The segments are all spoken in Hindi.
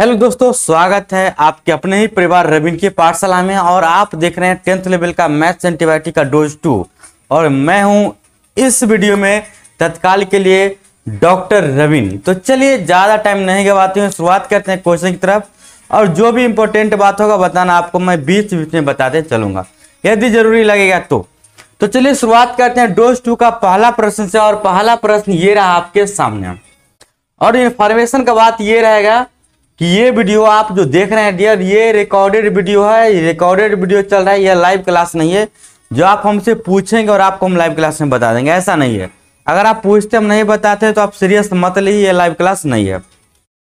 हेलो दोस्तों स्वागत है आपके अपने ही परिवार रविन की पाठशाला में और आप देख रहे हैं टेंथ लेवल का मैथ्स एंटीबायोटिक का डोज टू और मैं हूं इस वीडियो में तत्काल के लिए डॉक्टर रविन तो चलिए ज़्यादा टाइम नहीं गवाते हुए शुरुआत करते हैं क्वेश्चन की तरफ और जो भी इंपॉर्टेंट बात होगा बताना आपको मैं बीच बीच में बताते चलूंगा यदि जरूरी लगेगा तो तो चलिए शुरुआत करते हैं डोज टू का पहला प्रश्न से और पहला प्रश्न ये रहा आपके सामने और इन्फॉर्मेशन का बात ये रहेगा कि ये वीडियो आप जो देख रहे हैं डियर ये रिकॉर्डेड वीडियो है रिकॉर्डेड वीडियो चल रहा है यह लाइव क्लास नहीं है जो आप हमसे पूछेंगे और आपको हम लाइव क्लास में बता देंगे ऐसा नहीं है अगर आप पूछते हम नहीं बताते तो आप सीरियस मत लीजिए ये लाइव क्लास नहीं है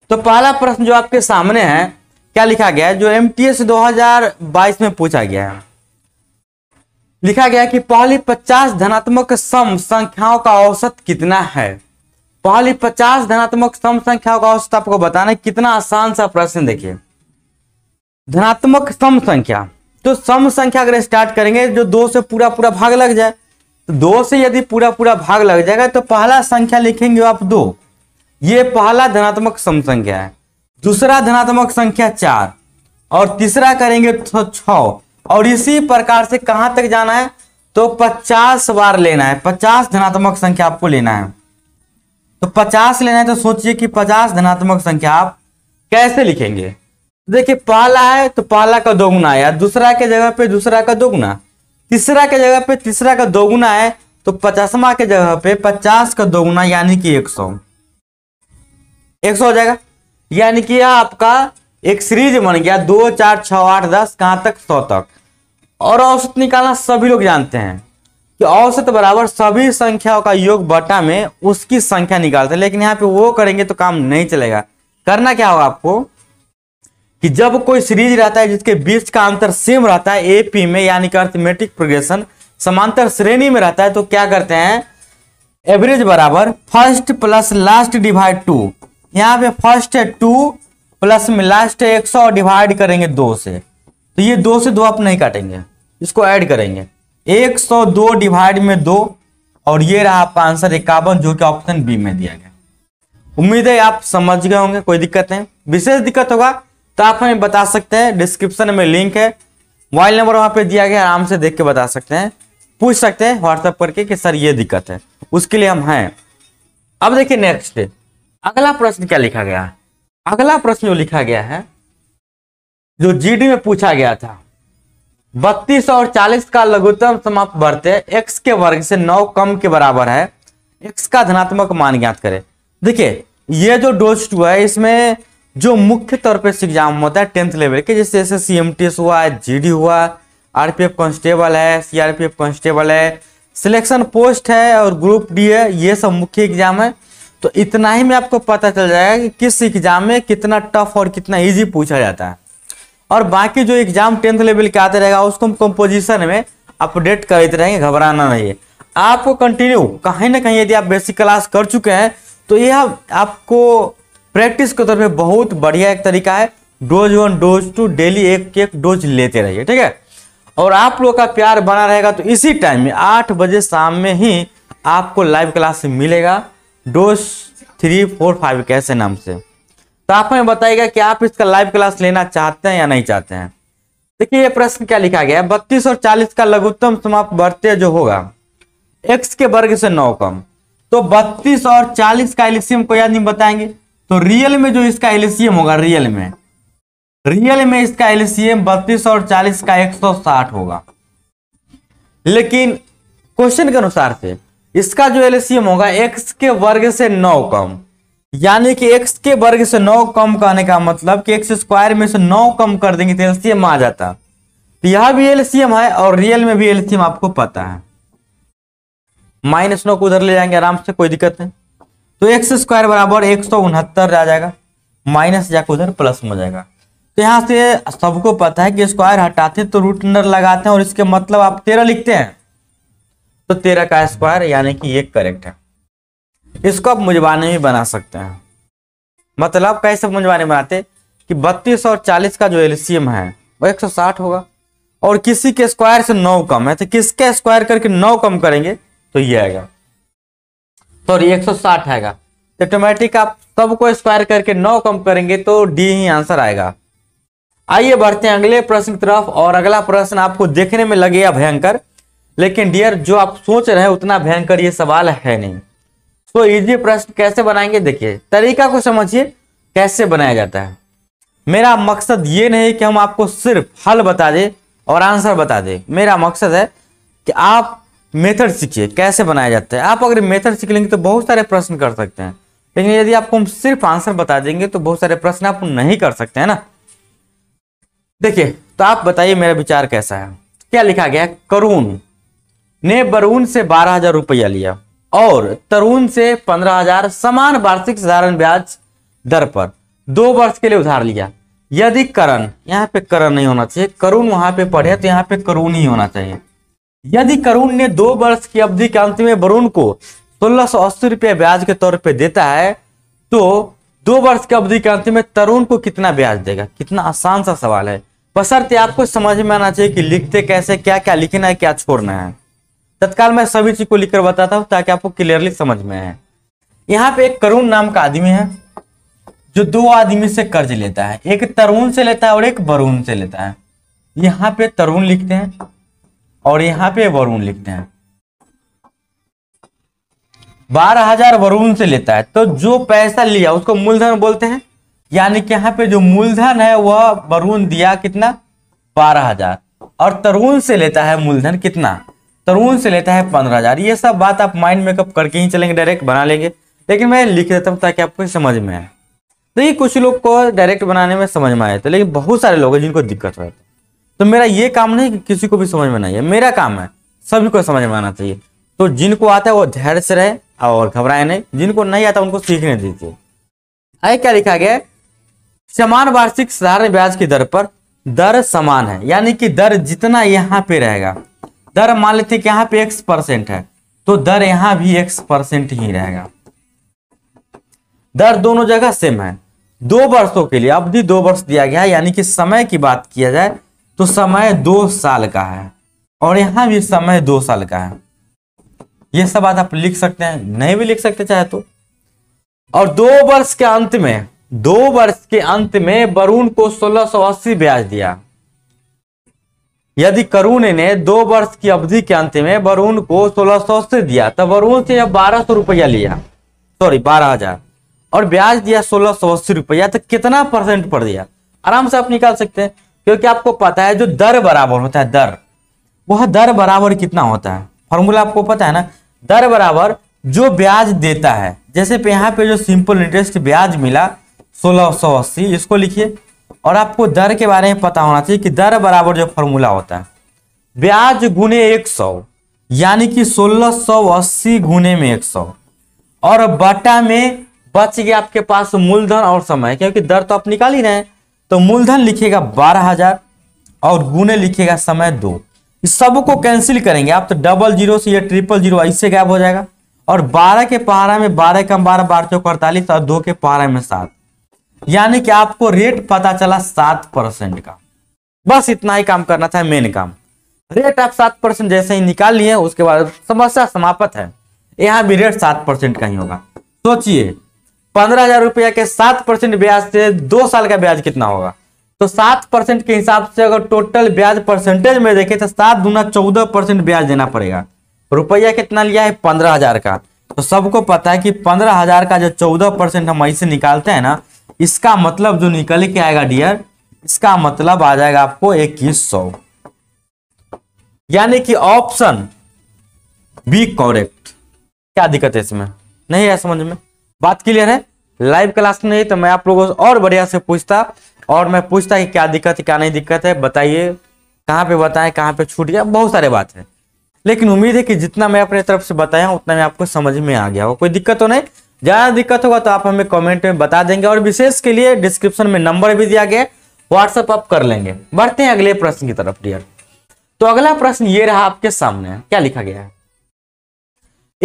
तो पहला प्रश्न जो आपके सामने है क्या लिखा गया है जो एम टी एस में पूछा गया है लिखा गया कि पहली पचास धनात्मक सम संख्याओं का औसत कितना है पहली पचास धनात्मक सम संख्याओं का औसत आपको बताना कितना आसान सा प्रश्न देखिए धनात्मक सम संख्या तो सम संख्या अगर स्टार्ट करेंगे जो दो से पूरा पूरा भाग लग जाए तो दो से यदि पूरा पूरा भाग लग जाएगा तो पहला संख्या लिखेंगे आप दो ये पहला धनात्मक सम संख्या है दूसरा धनात्मक संख्या चार और तीसरा करेंगे तो छ और इसी प्रकार से कहां तक जाना है तो पचास बार लेना है पचास धनात्मक संख्या आपको लेना है तो पचास लेना है तो सोचिए कि पचास धनात्मक संख्या आप कैसे लिखेंगे देखिए पहला है तो पहला का दोगुना है दूसरा के जगह पे दूसरा का दोगुना तीसरा के जगह पे तीसरा का दोगुना है तो पचासवा के जगह पे पचास का दोगुना यानी कि एक सौ एक सौ हो जाएगा यानी कि आपका एक सीरीज बन गया दो चार छ आठ दस कहां तक सौ तक और औसत निकालना सभी लोग जानते हैं कि तो औसत बराबर सभी संख्याओं का योग बटा में उसकी संख्या निकालते हैं लेकिन यहाँ पे वो करेंगे तो काम नहीं चलेगा करना क्या होगा आपको कि जब कोई सीरीज रहता है जिसके बीच का अंतर सेम रहता है एपी में यानी कि अर्थमेट्रिक प्रोग्रेशन समांतर श्रेणी में रहता है तो क्या करते हैं एवरेज बराबर first plus last divide two यहाँ पे फर्स्ट है टू प्लस में लास्ट है एक सौ डिवाइड करेंगे दो से तो ये दो से दो आप नहीं काटेंगे इसको ऐड करेंगे एक सौ दो डिवाइड में दो और ये रहा आपका आंसर इक्यावन जो कि ऑप्शन बी में दिया गया उम्मीद है आप समझ गए होंगे कोई दिक्कत नहीं विशेष दिक्कत होगा तो आप हमें बता सकते हैं डिस्क्रिप्शन में लिंक है मोबाइल नंबर वहां पे दिया गया आराम से देख के बता सकते हैं पूछ सकते हैं व्हाट्सएप करके कि सर ये दिक्कत है उसके लिए हम हैं अब देखिए नेक्स्ट अगला प्रश्न क्या लिखा गया अगला प्रश्न जो लिखा गया है जो जीडी में पूछा गया था बत्तीस और चालीस का लघुतम समाप्त बढ़ते एक्स के वर्ग से नौ कम के बराबर है एक्स का धनात्मक मान ज्ञात करें देखिए ये जो डोज टू है इसमें जो मुख्य तौर पर एग्जाम होता है टेंथ लेवल के जैसे जैसे सी एम टी एस हुआ जी हुआ आरपीएफ कांस्टेबल है सीआरपीएफ कांस्टेबल है सिलेक्शन पोस्ट है और ग्रुप डी है ये सब मुख्य एग्जाम है तो इतना ही में आपको पता चल जाएगा कि किस एग्जाम में कितना टफ और कितना ईजी पूछा जाता है और बाकी जो एग्जाम टेंथ लेवल के आते रहेगा उसको हम कंपोजिशन में अपडेट करते रहेंगे घबराना नहीं है आपको कंटिन्यू कहीं ना कहीं यदि आप बेसिक क्लास कर चुके हैं तो यह आपको प्रैक्टिस के तौर पर बहुत बढ़िया एक तरीका है dose one dose two daily एक एक डोज लेते रहिए ठीक है और आप लोग का प्यार बना रहेगा तो इसी टाइम में आठ बजे शाम में ही आपको लाइव क्लास मिलेगा डोज थ्री फोर फाइव कैसे नाम से तो आप हमें बताइएगा कि आप इसका लाइव क्लास लेना चाहते हैं या नहीं चाहते हैं देखिए ये प्रश्न क्या लिखा गया है बत्तीस और चालीस का लघुत्तम समाप्त बढ़ते जो होगा x के वर्ग से नौ कम तो बत्तीस और चालीस का एलिसियम को याद नहीं बताएंगे तो रियल में जो इसका एलिसियम होगा रियल में रियल में इसका एलिसियम बत्तीस और चालीस का एक सौ साठ होगा लेकिन क्वेश्चन के अनुसार से इसका जो एलिसियम होगा एक्स के वर्ग से नौ कम यानी कि एक्स के वर्ग से नौ कम करने का मतलब कि एक्स स्क्वायर में से नौ कम कर देंगे तो एलसीएम आ जाता तो यह भी एलसीएम है और रियल में भी एलसीएम आपको पता है माइनस नौ को उधर ले जाएंगे आराम से कोई दिक्कत नहीं तो एक्स स्क्वायर बराबर एक सौ उनहत्तर आ जाएगा माइनस जाकर उधर प्लस में जाएगा तो यहां से सबको पता है कि स्क्वायर हटाते तो रूट अंडर लगाते हैं और इसके मतलब आप तेरह लिखते हैं तो तेरह का स्क्वायर यानी कि एक करेक्ट है इसको आप मुजबाने में बना सकते हैं मतलब कैसे मुजबाने बनाते कि बत्तीस और चालीस का जो एल्सियम है वो एक सौ साठ होगा और किसी के स्क्वायर से नौ कम है तो किसके स्क्वायर करके नौ कम करेंगे तो ये आएगा सॉरी एक सौ साठ आएगा तो ऑटोमेटिक आप सबको स्क्वायर करके नौ कम करेंगे तो डी ही आंसर आएगा आइए बढ़ते हैं अगले प्रश्न की तरफ और अगला प्रश्न आपको देखने में लगेगा भयंकर लेकिन डियर जो आप सोच रहे हैं उतना भयंकर ये सवाल है नहीं तो इजी प्रश्न कैसे बनाएंगे देखिए तरीका को समझिए कैसे बनाया जाता है मेरा मकसद ये नहीं कि हम आपको सिर्फ हल बता दें और आंसर बता दें मेरा मकसद है कि आप मेथड सीखिए कैसे बनाया जाता है आप अगर मेथड सीख लेंगे तो बहुत सारे प्रश्न कर सकते हैं लेकिन यदि आपको हम सिर्फ आंसर बता देंगे तो बहुत सारे प्रश्न आप नहीं कर सकते हैं ना देखिए तो आप बताइए मेरा विचार कैसा है क्या लिखा गया करुण ने बरून से बारह हजार रुपया लिया और तरुण से पंद्रह हजार समान वार्षिक साधारण ब्याज दर पर दो वर्ष के लिए उधार लिया यदि करण यहाँ पे करण नहीं होना चाहिए करुण वहां पे पढ़े तो यहाँ पे करुण ही होना चाहिए यदि करुण ने दो वर्ष की अवधि के अंत में वरुण को सोलह सौ अस्सी रुपये ब्याज के तौर पे देता है तो दो वर्ष की अवधि के अंत में तरुण को कितना ब्याज देगा कितना आसान सा सवाल है बसरते आपको समझ में आना चाहिए कि लिखते कैसे क्या क्या लिखना है क्या छोड़ना है तत्काल मैं सभी चीज को लिखकर बताता हूं ताकि आपको क्लियरली समझ में आए यहाँ पे एक करुण नाम का आदमी है जो दो आदमी से कर्ज लेता है एक तरुण से लेता है और एक वरुण से लेता है यहाँ पे तरुण लिखते हैं और यहाँ पे वरुण लिखते हैं बारह हजार वरुण से लेता है तो जो पैसा लिया उसको मूलधन बोलते हैं यानी कि यहाँ पे जो मूलधन है वह वरुण दिया कितना बारह हजार और तरुण से लेता है मूलधन कितना तरुण से लेता है पंद्रह हजार ये सब बात आप माइंड मेकअप करके ही चलेंगे डायरेक्ट बना लेंगे लेकिन मैं लिख देता हूँ ताकि आपको समझ में आए देखिए तो कुछ लोग को डायरेक्ट बनाने में समझ में आए थे लेकिन बहुत सारे लोग हैं जिनको दिक्कत रहती है तो मेरा ये काम नहीं कि किसी को भी समझ में नहीं है मेरा काम है सभी को समझ में आना चाहिए तो जिनको आता है वो धैर्य से रहे और घबराए नहीं जिनको नहीं आता उनको सीखने दीजिए आए क्या लिखा गया समान वार्षिक साधारण ब्याज की दर पर दर समान है यानी कि दर जितना यहाँ पे रहेगा दर मान लेते कि पे एक्स परसेंट है तो दर यहां भी एक्स परसेंट ही रहेगा दर दोनों जगह सेम है दो वर्षों के लिए अवधि दो वर्ष दिया गया है यानी कि समय की बात किया जाए तो समय दो साल का है और यहां भी समय दो साल का है ये सब बात आप लिख सकते हैं नहीं भी लिख सकते चाहे तो और दो वर्ष के अंत में दो वर्ष के अंत में वरुण को सोलह सौ अस्सी ब्याज दिया यदि करुण ने दो वर्ष की अवधि के अंत में वरुण को 1600 से दिया तब वरुण से यह बारह सौ रुपया लिया सॉरी बारह हजार और ब्याज दिया सोलह सौ अस्सी रुपया तो कितना परसेंट पड़ दिया आराम से आप निकाल सकते हैं क्योंकि आपको पता है जो दर बराबर होता है दर वह दर बराबर कितना होता है फॉर्मूला आपको पता है ना दर बराबर जो ब्याज देता है जैसे यहाँ पे जो सिंपल इंटरेस्ट ब्याज मिला सोलह सौ अस्सी इसको लिखिए और आपको दर के बारे में पता होना चाहिए कि दर बराबर जो फॉर्मूला होता है ब्याज गुने एक सौ यानी कि सोलह सौ अस्सी गुने में एक सौ और बटा में बच गया आपके पास मूलधन और समय क्योंकि दर तो आप निकाल ही रहे हैं तो मूलधन लिखेगा बारह हजार और गुने लिखेगा समय दो इस सबको कैंसिल करेंगे आप तो डबल जीरो से या ट्रिपल जीरो ऐसे गैप हो जाएगा और बारह के पहाड़ा में बारह कम बारह बारह चौक अड़तालीस और दो के पहाड़ा में सात यानी कि आपको रेट पता चला सात परसेंट का बस इतना ही काम करना था मेन काम रेट आप सात परसेंट जैसे ही निकाल लिए उसके बाद समस्या समाप्त है यहां भी रेट सात परसेंट का ही होगा सोचिए पंद्रह हजार रुपया के सात परसेंट ब्याज से दो साल का ब्याज कितना होगा तो सात परसेंट के हिसाब से अगर टोटल ब्याज परसेंटेज में देखें तो सात दुना चौदह परसेंट ब्याज देना पड़ेगा रुपया कितना लिया है पंद्रह हजार का तो सबको पता है कि पंद्रह हजार का जो चौदह परसेंट हम ऐसे निकालते हैं ना इसका मतलब जो निकल के आएगा डियर इसका मतलब आ जाएगा आपको इक्कीस सौ यानी कि ऑप्शन बी कॉरेक्ट क्या दिक्कत है इसमें नहीं है समझ में बात क्लियर है लाइव क्लास में तो मैं आप लोगों से और बढ़िया से पूछता और मैं पूछता कि क्या दिक्कत है क्या नहीं दिक्कत है बताइए कहाँ पे बताएं कहाँ पे छूट गया बहुत सारे बात है लेकिन उम्मीद है कि जितना मैं अपने तरफ से बताया उतना मैं आपको समझ में आ गया हो कोई दिक्कत तो नहीं ज़्यादा दिक्कत होगा तो आप हमें कमेंट में बता देंगे और विशेष के लिए डिस्क्रिप्शन में नंबर भी दिया गया व्हाट्सअप आप कर लेंगे बढ़ते हैं अगले प्रश्न की तरफ डियर तो अगला प्रश्न ये रहा आपके सामने क्या लिखा गया है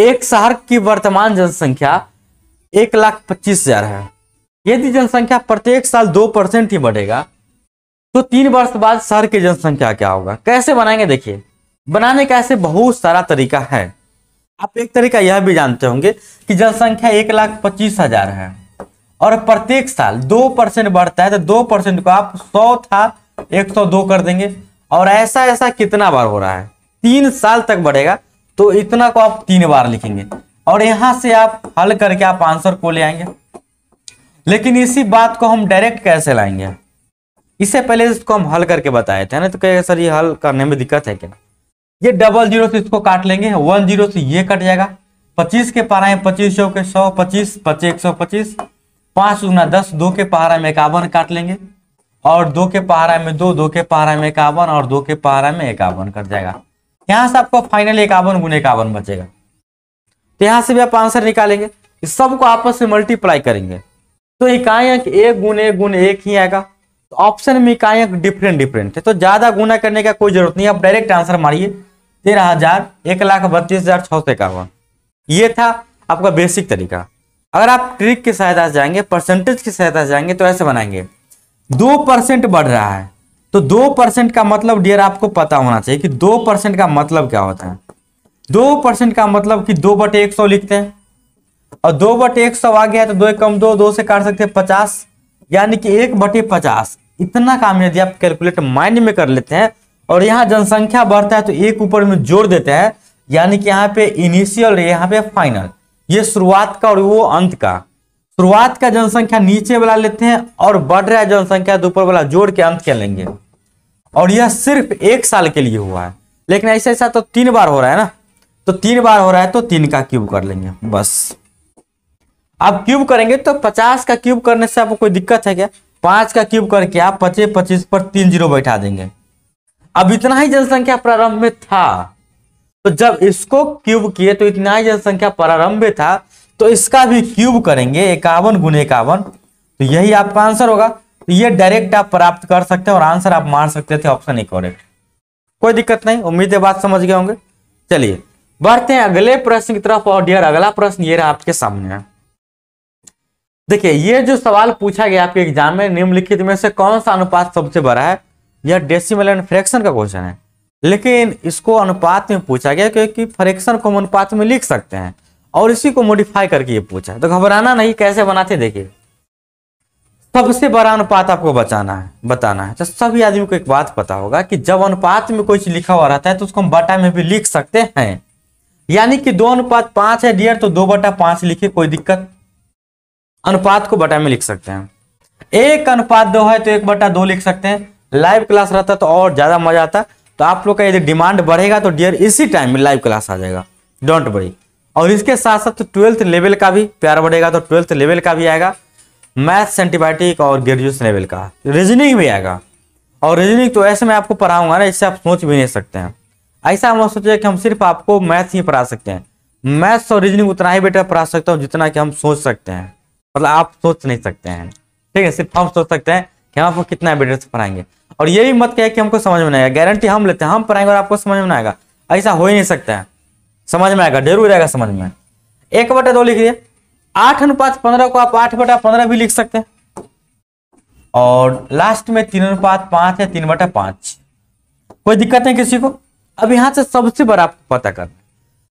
एक शहर की वर्तमान जनसंख्या एक लाख पच्चीस हजार है यदि जनसंख्या प्रत्येक साल दो परसेंट ही बढ़ेगा तो तीन वर्ष बाद शहर की जनसंख्या क्या होगा कैसे बनाएंगे देखिए बनाने का ऐसे बहुत सारा तरीका है आप एक तरीका यह भी जानते होंगे कि जनसंख्या एक लाख पच्चीस हजार है और प्रत्येक साल दो परसेंट बढ़ता है तो दो परसेंट को आप सौ था एक सौ दो कर देंगे और ऐसा ऐसा कितना बार हो रहा है तीन साल तक बढ़ेगा तो इतना को आप तीन बार लिखेंगे और यहां से आप हल करके आप आंसर को ले आएंगे लेकिन इसी बात को हम डायरेक्ट कैसे लाएंगे इससे पहले इसको हम हल करके बताए थे ना तो कहे सर ये हल करने में दिक्कत है क्या ये डबल जीरो से इसको काट लेंगे वन जीरो से ये कट जाएगा पच्चीस के पारा में पच्चीस सौ के सौ पच्चीस पच्चीस एक सौ पच्चीस पांच गुना दस दो के पहारा में इक्यावन काट लेंगे और दो के पहारा में दो दो के पहारा में इक्यावन और दो के पहारा में इक्यावन कट जाएगा यहां से आपको फाइनल इक्यावन गुना इक्यावन बचेगा तो यहां से भी आप आंसर निकालेंगे इस सबको आपस में मल्टीप्लाई करेंगे तो इकाइयां एक गुण एक गुण एक ही आएगा तो ऑप्शन में इकाइयां डिफरेंट डिफरेंट है तो ज्यादा गुना करने का कोई जरूरत नहीं आप डायरेक्ट आंसर मारिए तेरह हजार एक लाख बत्तीस हजार छह सौ इक्यावन ये था आपका बेसिक तरीका अगर आप ट्रिक की सहायता से जाएंगे परसेंटेज की सहायता से जाएंगे तो ऐसे बनाएंगे दो परसेंट बढ़ रहा है तो दो परसेंट का मतलब डियर आपको पता होना चाहिए कि दो परसेंट का मतलब क्या होता है दो परसेंट का मतलब कि दो बटे एक सौ लिखते हैं और दो बटे एक सौ आ गया तो दो एक कम दो दो से काट सकते हैं पचास यानी कि एक बटे पचास इतना काम यदि आप कैलकुलेट माइंड में कर लेते हैं और यहाँ जनसंख्या बढ़ता है तो एक ऊपर में जोड़ देते हैं यानी कि यहाँ पे इनिशियल यहाँ पे फाइनल ये शुरुआत का और वो अंत का शुरुआत का जनसंख्या नीचे वाला लेते हैं और बढ़ रहा है जनसंख्या तो ऊपर वाला जोड़ के अंत कर लेंगे और यह सिर्फ एक साल के लिए हुआ है लेकिन ऐसा ऐसा तो तीन बार हो रहा है ना तो तीन बार हो रहा है तो तीन का क्यूब कर लेंगे बस आप क्यूब करेंगे तो पचास का क्यूब करने से आपको कोई दिक्कत है क्या पांच का क्यूब करके आप पच्चीस पच्चीस पर तीन जीरो बैठा देंगे अब इतना ही जनसंख्या प्रारंभ में था तो जब इसको क्यूब किए तो इतना ही जनसंख्या प्रारंभ में था तो इसका भी क्यूब करेंगे इक्यावन गुने इक्यावन तो यही आपका आंसर होगा तो ये डायरेक्ट आप प्राप्त कर सकते हैं और आंसर आप मान सकते थे ऑप्शन ए कॉरेक्ट कोई दिक्कत नहीं उम्मीद है बात समझ गए होंगे चलिए बढ़ते हैं अगले प्रश्न की तरफ और डियर अगला प्रश्न ये रहा आपके सामने देखिए ये जो सवाल पूछा गया आपके एग्जाम में निम्नलिखित में से कौन सा अनुपात सबसे बड़ा है यह डेसिमल एंड फ्रैक्शन का क्वेश्चन है लेकिन इसको अनुपात में पूछा गया क्योंकि फ्रैक्शन को हम अनुपात में लिख सकते हैं और इसी को मॉडिफाई करके ये पूछा है तो घबराना नहीं कैसे बनाते देखिए सबसे बड़ा अनुपात आपको बचाना है बताना है तो सभी आदमी को एक बात पता होगा कि जब अनुपात में कोई चीज लिखा हुआ रहता है तो उसको हम बटा में भी लिख सकते हैं यानी कि दो अनुपात पांच है डियर तो दो बटा पांच लिखे कोई दिक्कत अनुपात को बटा में लिख सकते हैं एक अनुपात दो है तो एक बटा दो लिख सकते हैं लाइव क्लास रहता तो और ज़्यादा मज़ा आता तो आप लोग का यदि डिमांड बढ़ेगा तो डियर इसी टाइम में लाइव क्लास आ जाएगा डोंट वरी और इसके साथ साथ ट्वेल्थ तो लेवल का भी प्यार बढ़ेगा तो ट्वेल्थ लेवल का भी आएगा मैथ्स एंटीबायोटिक और ग्रेजुएशन लेवल का रीजनिंग भी आएगा और रीजनिंग तो ऐसे मैं आपको पढ़ाऊंगा ना इससे आप सोच भी नहीं सकते हैं ऐसा हम सोचिए कि हम सिर्फ आपको मैथ ही पढ़ा सकते हैं मैथ्स और रीजनिंग उतना ही बेटर पढ़ा सकता हूँ जितना कि हम सोच सकते हैं मतलब आप सोच नहीं सकते हैं ठीक है सिर्फ हम सोच सकते हैं कि हम आपको कितना एबिडेंस पढ़ाएंगे और ये भी मत कहे कि हमको समझ में आएगा गारंटी हम लेते हैं हम पढ़ाएंगे और आपको समझ में आएगा ऐसा हो ही नहीं सकता है समझ में आएगा जरूर आएगा समझ में एक बटा दो लिख दिए आठ अनुपात पंद्रह को आप आठ बटा पंद्रह भी लिख सकते हैं और लास्ट में तीन अनुपात पांच है तीन बटा पांच कोई दिक्कत नहीं किसी को अब यहां से सबसे बड़ा आपको पता करना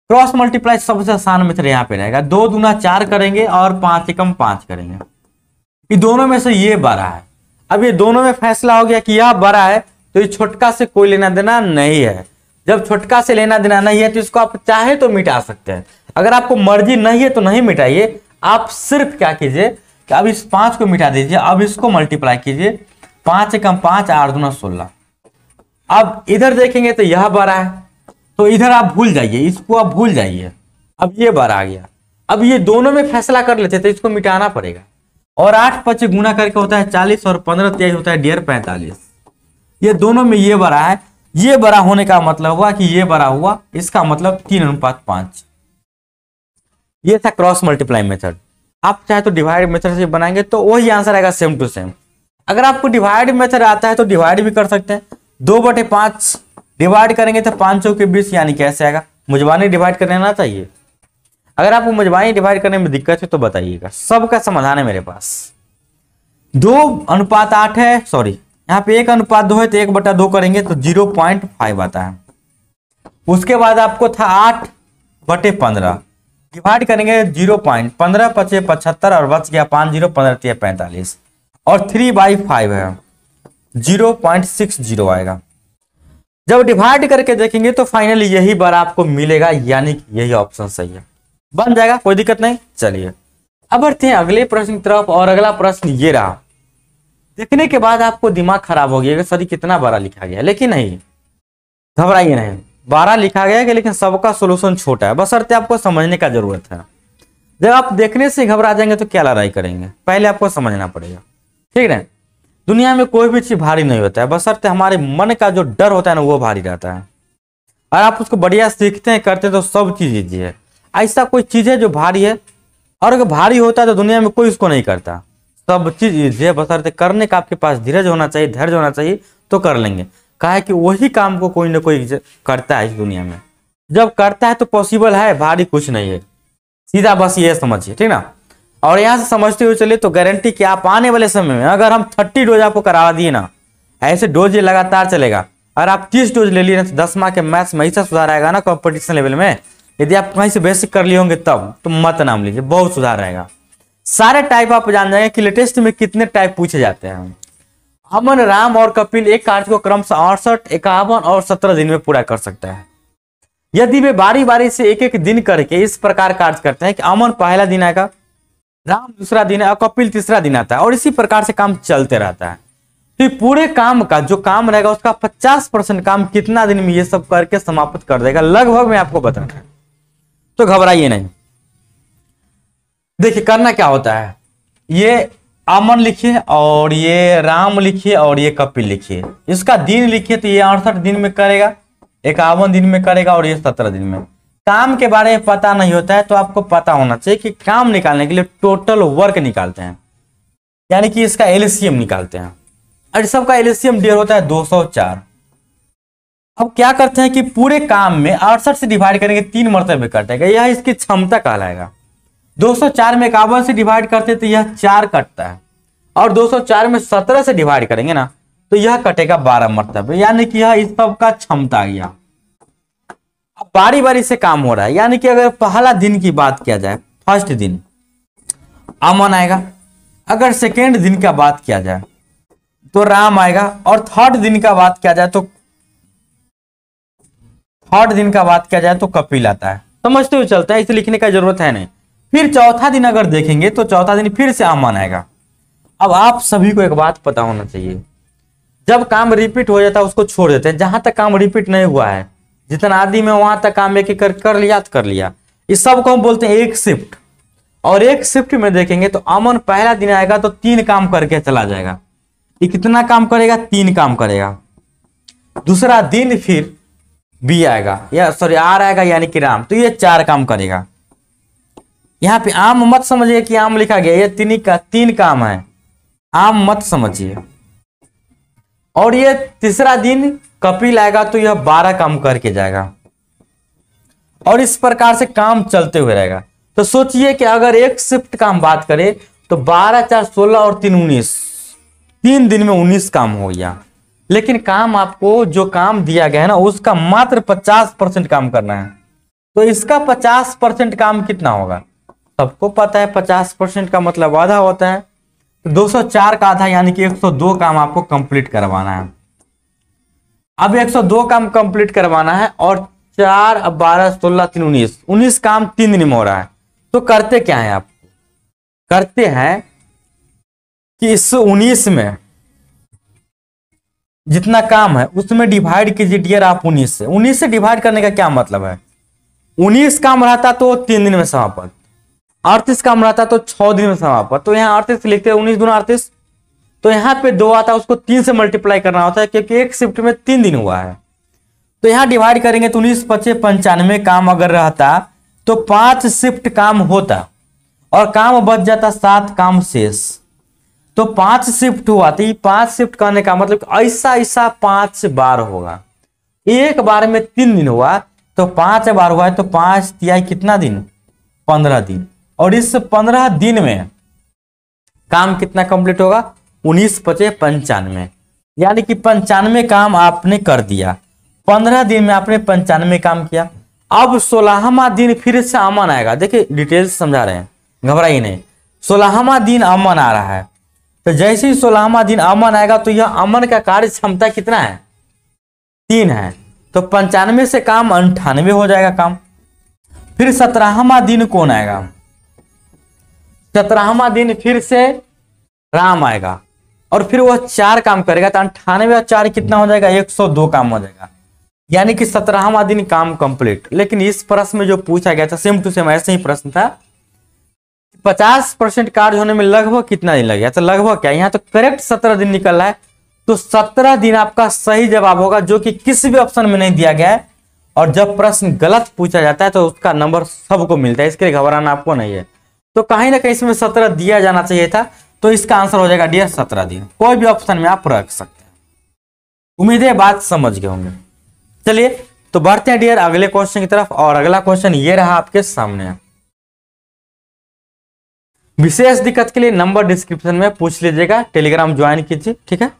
क्रॉस मल्टीप्लाई सबसे आसान मित्र यहाँ पे रहेगा दो दुना चार करेंगे और पांच एकम पांच करेंगे ये दोनों में से ये बड़ा है अब ये दोनों में फैसला हो गया कि यह बड़ा है तो ये छोटका से कोई लेना देना नहीं है जब छोटका से लेना देना नहीं है तो इसको आप चाहे तो मिटा सकते हैं अगर आपको मर्जी नहीं है तो नहीं मिटाइए आप सिर्फ क्या कीजिए कि अब इस पांच को मिटा दीजिए अब इसको मल्टीप्लाई कीजिए पांच एकम पांच आठ दुना सोलह अब इधर देखेंगे तो यह बड़ा है तो इधर आप भूल जाइए इसको आप भूल जाइए अब ये बड़ा आ गया अब ये दोनों में फैसला कर लेते तो इसको मिटाना पड़ेगा और आठ पच्चीस गुना करके होता है चालीस और पंद्रह तेईस होता है डेढ़ पैंतालीस ये दोनों में ये बड़ा है ये बड़ा होने का मतलब हुआ कि ये बड़ा हुआ इसका मतलब तीन अनुपात पांच ये था क्रॉस मल्टीप्लाई मेथड आप चाहे तो डिवाइड मेथड से बनाएंगे तो वही आंसर आएगा सेम टू सेम अगर आपको डिवाइड मेथड आता है तो डिवाइड भी कर सकते हैं दो बटे पांच डिवाइड करेंगे तो पांचों के बीस यानी कैसे आएगा मुझे डिवाइड कर लेना चाहिए अगर आपको मजबाई डिवाइड करने में दिक्कत है तो बताइएगा सबका समाधान है मेरे पास दो अनुपात आठ है सॉरी यहाँ पे एक अनुपात दो है तो एक बटा दो करेंगे तो जीरो पॉइंट फाइव आता है उसके बाद आपको था आठ बटे पंद्रह डिवाइड करेंगे जीरो पॉइंट पंद्रह पचे पचहत्तर और बच गया पांच जीरो पंद्रह तीन पैंतालीस और थ्री बाई फाइव है जीरो पॉइंट सिक्स जीरो आएगा जब डिवाइड करके देखेंगे तो फाइनली यही बार आपको मिलेगा यानी कि यही ऑप्शन सही है बन जाएगा कोई दिक्कत नहीं चलिए अब बढ़ते हैं अगले प्रश्न की तरफ और अगला प्रश्न ये रहा देखने के बाद आपको दिमाग खराब हो गया सर कितना बारह लिखा गया लेकिन नहीं घबराइए नहीं बारह लिखा गया कि लेकिन सबका सोल्यूशन छोटा है बस अर्थ आपको समझने का जरूरत है जब आप देखने से घबरा जाएंगे तो क्या लड़ाई करेंगे पहले आपको समझना पड़ेगा ठीक है दुनिया में कोई भी चीज भारी नहीं होता है बसरते हमारे मन का जो डर होता है ना वो भारी रहता है और आप उसको बढ़िया सीखते हैं करते हैं तो सब चीज ईजी है ऐसा कोई चीज़ है जो भारी है और अगर भारी होता है तो दुनिया में कोई उसको नहीं करता सब चीज़ ईजी बसरते करने का आपके पास धीरज होना चाहिए धैर्य होना चाहिए तो कर लेंगे कहा है कि वही काम को कोई ना कोई करता है इस दुनिया में जब करता है तो पॉसिबल है भारी कुछ नहीं है सीधा बस ये समझिए ठीक ना और यहाँ से समझते हुए चलिए तो गारंटी कि आप आने वाले समय में अगर हम थर्टी डोज आपको करा दिए ना ऐसे डोज ये लगातार चलेगा अगर आप तीस डोज ले लिए ना तो दस माह के मैथ्स में ऐसा सुधार आएगा ना कॉम्पिटिशन लेवल में यदि आप कहीं से बेसिक कर लिए होंगे तब तो मत नाम लीजिए बहुत सुधार रहेगा सारे टाइप आप जान जाएंगे कि लेटेस्ट में कितने टाइप पूछे जाते हैं हमन राम और कपिल एक कार्य को क्रम से अड़सठ इक्यावन और सत्रह दिन में पूरा कर सकते हैं यदि वे बारी बारी से एक एक दिन करके इस प्रकार कार्य करते हैं कि अमन पहला दिन आएगा राम दूसरा दिन और कपिल तीसरा दिन आता है और इसी प्रकार से काम चलते रहता है तो पूरे काम का जो काम रहेगा उसका 50 परसेंट काम कितना दिन में ये सब करके समाप्त कर देगा लगभग मैं आपको बताना है तो घबराइए नहीं देखिए करना क्या होता है ये अमन लिखिए और ये राम लिखिए और ये कपिल लिखिए इसका दिन लिखिए तो ये अड़सठ दिन में करेगा इक्यावन दिन में करेगा और ये सत्रह दिन में काम के बारे में पता नहीं होता है तो आपको पता होना चाहिए कि काम निकालने के लिए टोटल वर्क निकालते हैं यानी कि इसका एलसीएम निकालते हैं और सबका एलसीएम डेयर होता है दो सौ चार अब क्या करते हैं कि पूरे काम में अड़सठ से डिवाइड करेंगे तीन मरतबे कटेगा यह इसकी क्षमता कहलाएगा 204 में इक्यावन से डिवाइड करते तो यह चार कटता है और 204 में 17 से डिवाइड करेंगे ना तो यह कटेगा बारह मरतबे यानी कि यह इस सब का क्षमता गया अब बारी बारी से काम हो रहा है यानी कि अगर पहला दिन की बात किया जाए फर्स्ट दिन अमन आएगा अगर सेकेंड दिन का बात किया जाए तो राम आएगा और थर्ड दिन का बात किया जाए तो थर्ड दिन का बात किया जाए तो कपिल आता है समझते हुए चलता है इसे लिखने का जरूरत है नहीं फिर चौथा दिन अगर देखेंगे तो चौथा दिन फिर से अमन आएगा अब आप सभी को एक बात पता होना चाहिए जब काम रिपीट हो जाता है उसको छोड़ देते हैं जहां तक काम रिपीट नहीं हुआ है जितना आदि में वहां तक काम एक एक कर, कर लिया तो कर लिया इस सब को हम बोलते हैं एक शिफ्ट और एक शिफ्ट में देखेंगे तो अमन पहला दिन आएगा तो तीन काम करके चला जाएगा ये कितना काम करेगा तीन काम करेगा दूसरा दिन फिर बी आएगा या सॉरी आर आएगा यानी कि राम तो ये चार काम करेगा यहाँ पे आम मत समझिए कि आम लिखा गया ये तीन का तीन काम है आम मत समझिए और ये तीसरा दिन कपिल आएगा तो यह बारह काम करके जाएगा और इस प्रकार से काम चलते हुए रहेगा तो सोचिए कि अगर एक शिफ्ट काम बात करें तो बारह चार सोलह और तीन उन्नीस तीन दिन में उन्नीस काम हो गया लेकिन काम आपको जो काम दिया गया है ना उसका मात्र पचास परसेंट काम करना है तो इसका पचास परसेंट काम कितना होगा सबको पता है पचास परसेंट का मतलब आधा होता है 204 तो का आधा यानी कि 102 काम आपको कंप्लीट करवाना है अब 102 काम कंप्लीट करवाना है और चार बारह सोलह तीन उन्नीस उन्नीस काम तीन दिन में हो रहा है तो करते क्या है आप करते हैं कि इस उन्नीस में जितना काम है उसमें डिवाइड कीजिए डियर आप उन्नीस से उन्नीस से डिवाइड करने का क्या मतलब है उन्नीस काम रहता तो तीन दिन में समापन अड़तीस काम रहता तो छह दिन में समापन तो यहाँ अड़तीस लिखते हैं उन्नीस दून अड़तीस तो यहाँ पे दो आता उसको तीन से मल्टीप्लाई करना होता है क्योंकि एक शिफ्ट में तीन दिन हुआ है तो यहाँ डिवाइड करेंगे तो उन्नीस पच्चीस पंचानवे काम अगर रहता तो पांच शिफ्ट काम होता और काम बच जाता सात काम शेष तो पांच शिफ्ट हुआ तो ये पांच शिफ्ट करने का मतलब ऐसा ऐसा पांच बार होगा एक बार में तीन दिन हुआ तो पांच बार हुआ है तो पांच तिहाई कितना दिन पंद्रह दिन और इस पंद्रह दिन में काम कितना कंप्लीट होगा उन्नीस पचे पंचानवे यानी कि पंचानवे काम आपने कर दिया पंद्रह दिन में आपने पंचानवे काम किया अब सोलहवा दिन फिर से अमन आएगा देखिए डिटेल्स समझा रहे हैं घबराइए नहीं सोलहवा दिन अमन आ रहा है तो जैसे ही सोलहवा दिन अमन आएगा तो यह अमन का कार्य क्षमता कितना है तीन है तो पंचानवे से काम अंठानवे हो जाएगा काम फिर सत्रहवा दिन कौन आएगा सत्रहवा दिन फिर से राम आएगा और फिर वह चार काम करेगा तो अंठानवे और चार कितना हो जाएगा एक सौ दो काम हो जाएगा यानी कि सत्रहवा दिन काम कंप्लीट लेकिन इस प्रश्न में जो पूछा गया था सेम टू सेम ऐसे ही प्रश्न था पचास परसेंट कार्य होने में लगभग कितना दिन लग गया तो लगभग क्या यहाँ तो करेक्ट सत्रह दिन निकल रहा है तो सत्रह दिन आपका सही जवाब होगा जो कि किसी भी ऑप्शन में नहीं दिया गया है और जब प्रश्न गलत पूछा जाता है तो उसका नंबर सबको मिलता है इसके लिए घबराना आपको नहीं है तो कहीं ना कहीं इसमें सत्रह दिया जाना चाहिए था तो इसका आंसर हो जाएगा डियर सत्रह दिन कोई भी ऑप्शन में आप रख सकते हैं उम्मीद है बात समझ गए होंगे चलिए तो बढ़ते हैं डियर अगले क्वेश्चन की तरफ और अगला क्वेश्चन ये रहा आपके सामने विशेष दिक्कत के लिए नंबर डिस्क्रिप्शन में पूछ लीजिएगा टेलीग्राम ज्वाइन कीजिए ठीक है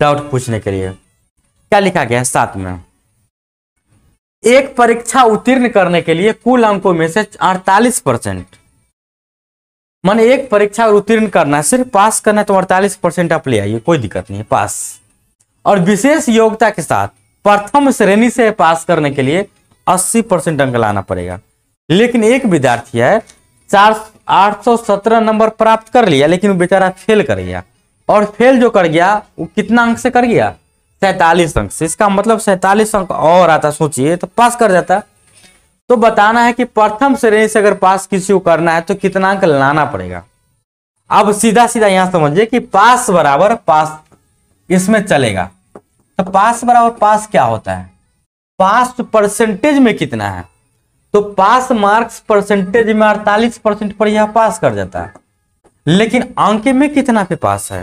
डाउट पूछने के लिए क्या लिखा गया है साथ में एक परीक्षा उत्तीर्ण करने के लिए कुल अंकों में से अड़तालीस परसेंट मान एक परीक्षा उत्तीर्ण करना सिर्फ पास करना तो अड़तालीस परसेंट आप ले आइए कोई दिक्कत नहीं है पास और विशेष योग्यता के साथ प्रथम श्रेणी से पास करने के लिए अस्सी परसेंट अंक लाना पड़ेगा लेकिन एक विद्यार्थी है चार 817 नंबर प्राप्त कर लिया लेकिन वो बेचारा फेल कर गया और फेल जो कर गया वो कितना अंक से कर गया सैतालीस अंक से इसका मतलब सैतालीस अंक और आता सोचिए तो पास कर जाता तो बताना है कि प्रथम श्रेणी से अगर पास किसी को करना है तो कितना अंक लाना पड़ेगा अब सीधा सीधा यहां समझिए कि पास बराबर पास इसमें चलेगा तो पास बराबर पास क्या होता है पास परसेंटेज तो में कितना है तो पास मार्क्स परसेंटेज में अड़तालीस परसेंट पर यह पास कर जाता है लेकिन अंक में कितना पे पास है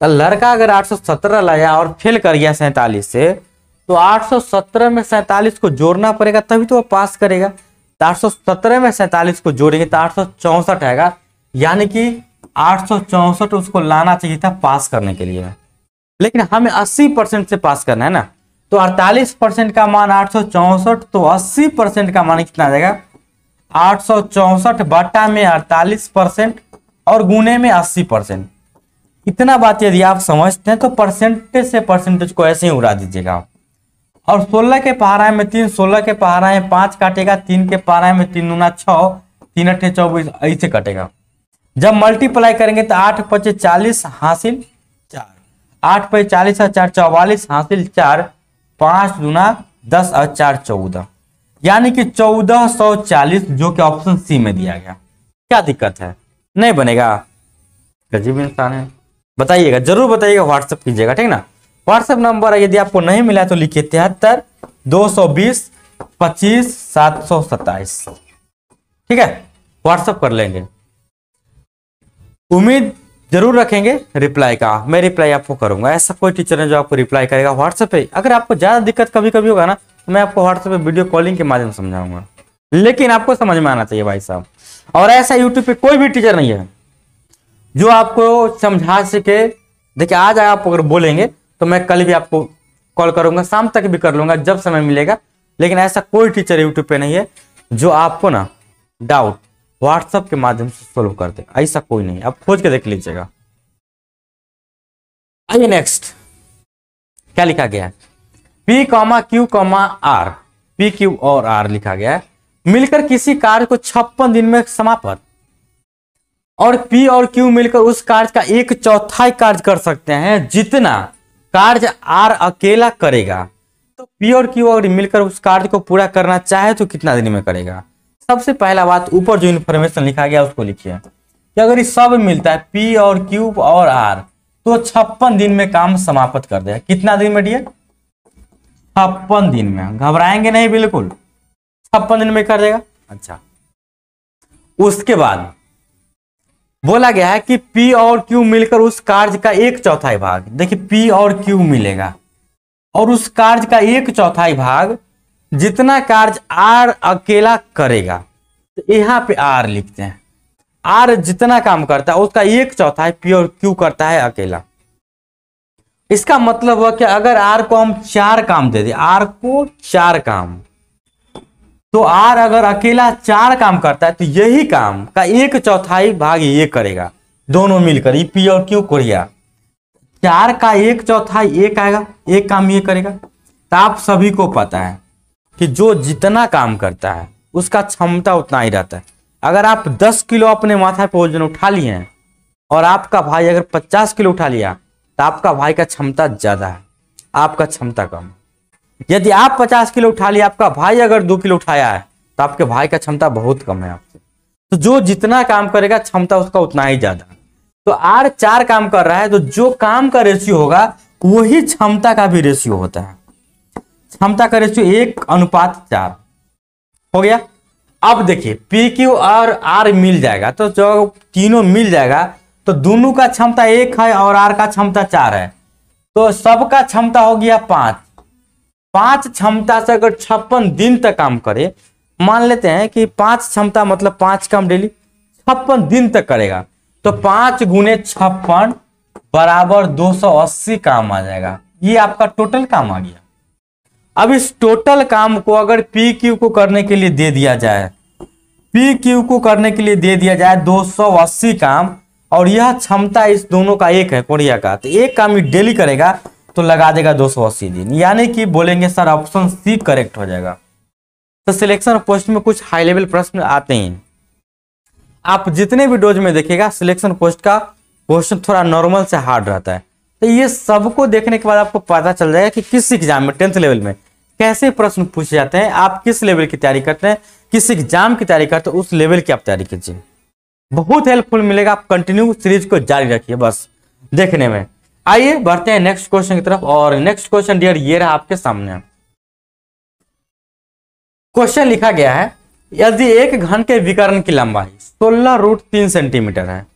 तो लड़का अगर 817 लाया और फेल कर गया सैतालीस से तो 817 में सैतालीस को जोड़ना पड़ेगा तभी तो वह पास करेगा तो सत्रह में सैतालीस को जोड़ेंगे तो आठ आएगा यानी कि आठ उसको लाना चाहिए था पास करने के लिए लेकिन हमें अस्सी परसेंट से पास करना है ना तो 48 परसेंट का मान आठ तो 80 परसेंट का मान कितना आ जाएगा आठ बटा में 48 परसेंट और गुने में 80 परसेंट इतना बात यदि आप समझते हैं तो परसेंटेज से परसेंटेज को ऐसे ही उड़ा दीजिएगा और 16 के पहाराए में तीन 16 के पहाराए में पांच काटेगा तीन के पहाड़ा में तीन नूना छ तीन अठे चौबीस ऐसे कटेगा जब मल्टीप्लाई करेंगे तो आठ पचे चालीस हासिल चार आठ पे चालीस और चार चौवालीस हासिल चार पांच दुना दस और चार चौदह यानी कि चौदह सौ चालीस जो कि ऑप्शन सी में दिया गया क्या दिक्कत है नहीं बनेगा गजीब इंसान है बताइएगा जरूर बताइएगा व्हाट्सएप कीजिएगा ठीक ना व्हाट्सएप नंबर यदि आपको नहीं मिला तो लिखिए तिहत्तर दो सौ बीस पच्चीस सात सौ सत्ताईस ठीक है व्हाट्सएप कर लेंगे उम्मीद जरूर रखेंगे रिप्लाई का मैं रिप्लाई आपको करूंगा ऐसा कोई टीचर है जो आपको रिप्लाई करेगा व्हाट्सएप पे अगर आपको ज़्यादा दिक्कत कभी कभी होगा ना तो मैं आपको व्हाट्सएप पे वीडियो कॉलिंग के माध्यम से समझाऊंगा लेकिन आपको समझ में आना चाहिए भाई साहब और ऐसा यूट्यूब पे कोई भी टीचर नहीं है जो आपको समझा सके देखिए आज आप अगर बोलेंगे तो मैं कल भी आपको कॉल करूंगा शाम तक भी कर लूंगा जब समय मिलेगा लेकिन ऐसा कोई टीचर यूट्यूब पे नहीं है जो आपको ना डाउट व्हाट्सएप के माध्यम से सोल्व कर दे ऐसा कोई नहीं आप खोज के देख लीजिएगा आइए नेक्स्ट क्या लिखा गया है P comma Q comma R P Q और आर लिखा गया है मिलकर किसी कार्य को छप्पन दिन में समापन और पी और क्यू मिलकर उस कार्य का एक चौथाई कार्य कर सकते हैं जितना कार्य आर अकेला करेगा तो पी और क्यू अगर मिलकर उस कार्य को पूरा करना चाहे तो कितना दिन में करेगा सबसे पहला बात ऊपर जो इन्फॉर्मेशन लिखा गया उसको लिखिए कि अगर ये सब मिलता है पी और क्यू और आर तो छप्पन दिन में काम समाप्त कर देगा कितना दिन में दिए छप्पन दिन में घबराएंगे नहीं बिल्कुल छप्पन दिन में कर देगा अच्छा उसके बाद बोला गया है कि P और Q मिलकर उस कार्य का एक चौथाई भाग देखिए P और Q मिलेगा और उस कार्य का एक चौथाई भाग जितना कार्य आर अकेला करेगा तो यहाँ पे आर लिखते हैं आर जितना काम करता है उसका एक चौथा है पी और क्यू करता है अकेला इसका मतलब हुआ कि अगर आर को हम चार काम दे दें आर को चार काम तो आर अगर अकेला चार काम करता है तो यही काम का एक चौथाई भाग ये करेगा दोनों मिलकर ये पी और क्यू कोरिया चार का एक चौथाई एक आएगा एक काम ये करेगा तो आप सभी को पता है कि जो जितना काम करता है उसका क्षमता उतना ही रहता है अगर आप 10 किलो अपने माथा पे वजन उठा लिए हैं और आपका भाई अगर 50 किलो उठा लिया तो आपका भाई का क्षमता ज़्यादा है आपका क्षमता कम यदि आप 50 किलो उठा लिया आपका भाई अगर दो किलो उठाया है तो आपके भाई का क्षमता बहुत कम है आपसे तो जो जितना काम करेगा क्षमता उसका उतना ही ज़्यादा तो आर चार काम कर रहा है तो जो काम का रेशियो होगा वही क्षमता का भी रेशियो होता है क्षमता का रेशियो एक अनुपात चार हो गया अब देखिए पी क्यू और आर मिल जाएगा तो जो तीनों मिल जाएगा तो दोनों का क्षमता एक है और आर का क्षमता चार है तो सबका क्षमता हो गया पांच पांच क्षमता से अगर छप्पन दिन तक काम करे मान लेते हैं कि पांच क्षमता मतलब पांच काम डेली छप्पन दिन तक करेगा तो पांच गुने छप्पन बराबर दो सौ अस्सी काम आ जाएगा ये आपका टोटल काम आ गया अब इस टोटल काम को अगर पी क्यू को करने के लिए दे दिया जाए पी क्यू को करने के लिए दे दिया जाए 280 काम और यह क्षमता इस दोनों का एक है कोरिया का तो एक काम डेली करेगा तो लगा देगा 280 दिन यानी कि बोलेंगे सर ऑप्शन सी करेक्ट हो जाएगा तो सिलेक्शन पोस्ट में कुछ हाई लेवल प्रश्न आते हैं आप जितने भी डोज में देखेगा सिलेक्शन पोस्ट का क्वेश्चन थोड़ा नॉर्मल से हार्ड रहता है तो ये सबको देखने के बाद आपको पता चल जाएगा कि किस एग्जाम में टेंथ लेवल में कैसे प्रश्न पूछे जाते हैं आप किस लेवल की तैयारी करते हैं किस एग्जाम की तैयारी करते हैं उस लेवल की आप तैयारी कीजिए बहुत हेल्पफुल मिलेगा आप कंटिन्यू सीरीज को जारी रखिए बस देखने में आइए बढ़ते हैं नेक्स्ट क्वेश्चन की तरफ और नेक्स्ट क्वेश्चन डियर ये रहा आपके सामने क्वेश्चन लिखा गया है यदि एक घन के विकर्ण की लंबाई सोलह रूट तीन सेंटीमीटर है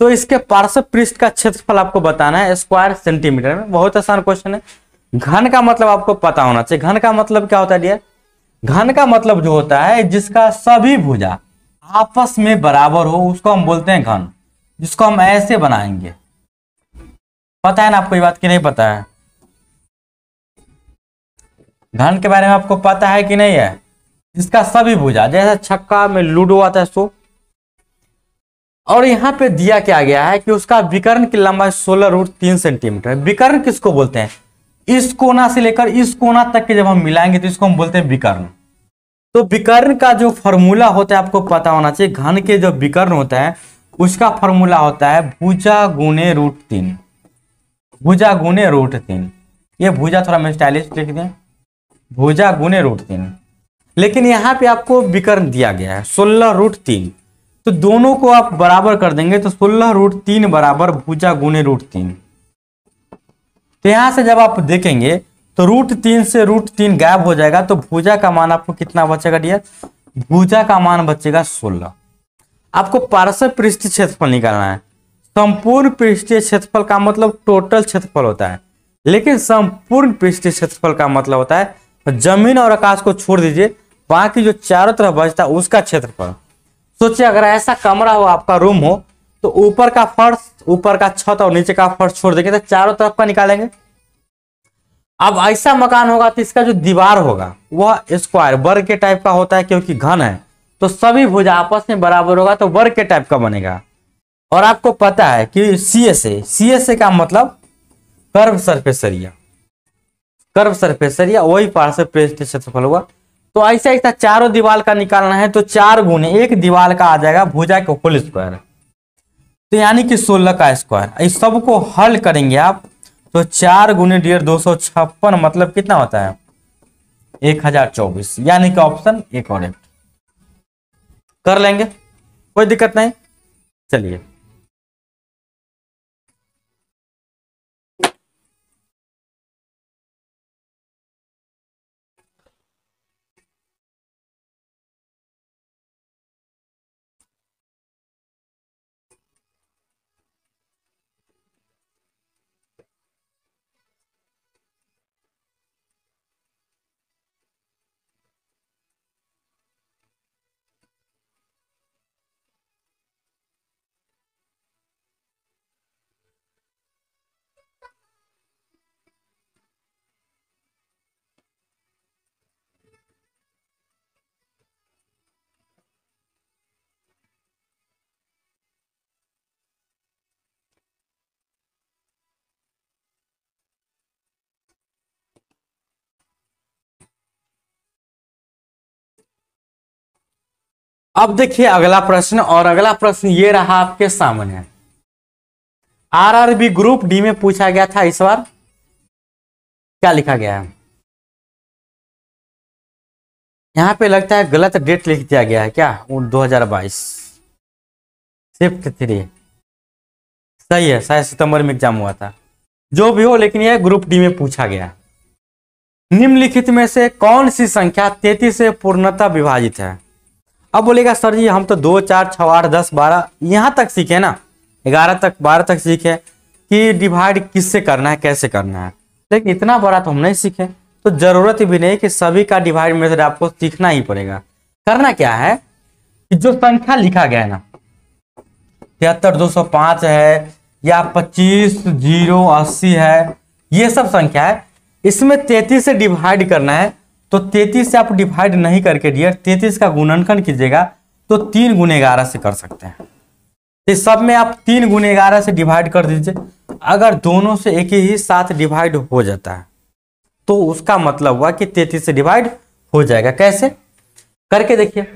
तो इसके पार्श्व पृष्ठ का क्षेत्रफल आपको बताना है स्क्वायर सेंटीमीटर में बहुत आसान क्वेश्चन है घन का मतलब आपको पता होना चाहिए घन का मतलब क्या होता है डियर घन का मतलब जो होता है जिसका सभी भुजा आपस में बराबर हो उसको हम बोलते हैं घन जिसको हम ऐसे बनाएंगे पता है ना आपको ये बात की नहीं पता है घन के बारे में आपको पता है कि नहीं है जिसका सभी भुजा जैसे छक्का में लूडो आता है सो और यहाँ पे दिया क्या गया है कि उसका विकर्ण की लंबाई सोलह रूट तीन सेंटीमीटर विकर्ण किसको बोलते हैं इस कोना से लेकर इस कोना तक के जब हम मिलाएंगे तो इसको हम बोलते हैं विकर्ण तो विकर्ण का जो फॉर्मूला होता है आपको पता होना चाहिए घन के जो विकर्ण होता है उसका फॉर्मूला होता है भुजा गुने रूट तीन भुजा गुने रूट तीन ये भुजा थोड़ा मैं स्टाइलिश लिख दें भुजा गुने रूट तीन लेकिन यहाँ पे आपको विकर्ण दिया गया है सोलह रूट तीन तो दोनों को आप बराबर कर देंगे तो सोलह रूट तीन बराबर भुजा गुने रूट तीन तो यहां से जब आप देखेंगे तो रूट तीन से रूट तीन गायब हो जाएगा तो भुजा का मान आपको कितना बचेगा डियर भुजा का मान बचेगा सोलह आपको पार्श्व पृष्ठ क्षेत्रफल निकालना है संपूर्ण पृष्ठीय क्षेत्रफल का मतलब टोटल क्षेत्रफल होता है लेकिन संपूर्ण पृष्ठीय क्षेत्रफल का मतलब होता है जमीन और आकाश को छोड़ दीजिए बाकी जो चारों तरफ बचता है उसका क्षेत्रफल सोचिए अगर ऐसा कमरा हो आपका रूम हो तो ऊपर का फर्श ऊपर का छत और नीचे का फर्श छोड़ देंगे तो चारों तरफ का निकालेंगे अब ऐसा मकान होगा तो इसका जो दीवार होगा वह स्क्वायर वर्ग के टाइप का होता है क्योंकि घन है तो सभी भुजा आपस में बराबर होगा तो वर्ग के टाइप का बनेगा और आपको पता है कि C S A C S A का मतलब curve surface area curve surface area वही पार्श्व प्रेस क्षेत्रफल हुआ तो ऐसा ऐसा चारों दीवार का निकालना है तो चार गुने एक दीवार का आ जाएगा भुजा के होल स्क्वायर तो यानी कि सोलह का स्क्वायर इस सबको हल करेंगे आप तो चार गुने डियर दो सौ छप्पन मतलब कितना होता है एक हजार चौबीस यानी कि ऑप्शन एक और एक कर लेंगे कोई दिक्कत नहीं चलिए अब देखिए अगला प्रश्न और अगला प्रश्न ये रहा आपके सामने आरआरबी ग्रुप डी में पूछा गया था इस बार क्या लिखा गया है यहां पे लगता है गलत डेट लिख दिया गया है क्या दो हजार बाईस शिफ्ट थ्री सही है शायद सितंबर में एग्जाम हुआ था जो भी हो लेकिन यह ग्रुप डी में पूछा गया निम्नलिखित में से कौन सी संख्या तेतीस से पूर्णतः विभाजित है अब बोलेगा सर जी हम तो दो चार छः आठ दस बारह यहाँ तक सीखे ना ग्यारह तक बारह तक सीखे कि डिवाइड किससे करना है कैसे करना है लेकिन इतना बड़ा तो हम नहीं सीखे तो ज़रूरत भी नहीं कि सभी का डिवाइड मेथड आपको सीखना ही पड़ेगा करना क्या है कि जो संख्या लिखा गया है ना तिहत्तर दो सौ पाँच है या पच्चीस जीरो अस्सी है ये सब संख्या है इसमें तैतीस से डिवाइड करना है तो तैतीस से आप डिवाइड नहीं करके डियर तैतीस का गुणनखन कीजिएगा तो तीन गुने ग्यारह से कर सकते हैं तो इस सब में आप तीन गुने ग्यारह से डिवाइड कर दीजिए अगर दोनों से एक ही साथ डिवाइड हो जाता है तो उसका मतलब हुआ कि तैतीस से डिवाइड हो जाएगा कैसे करके देखिए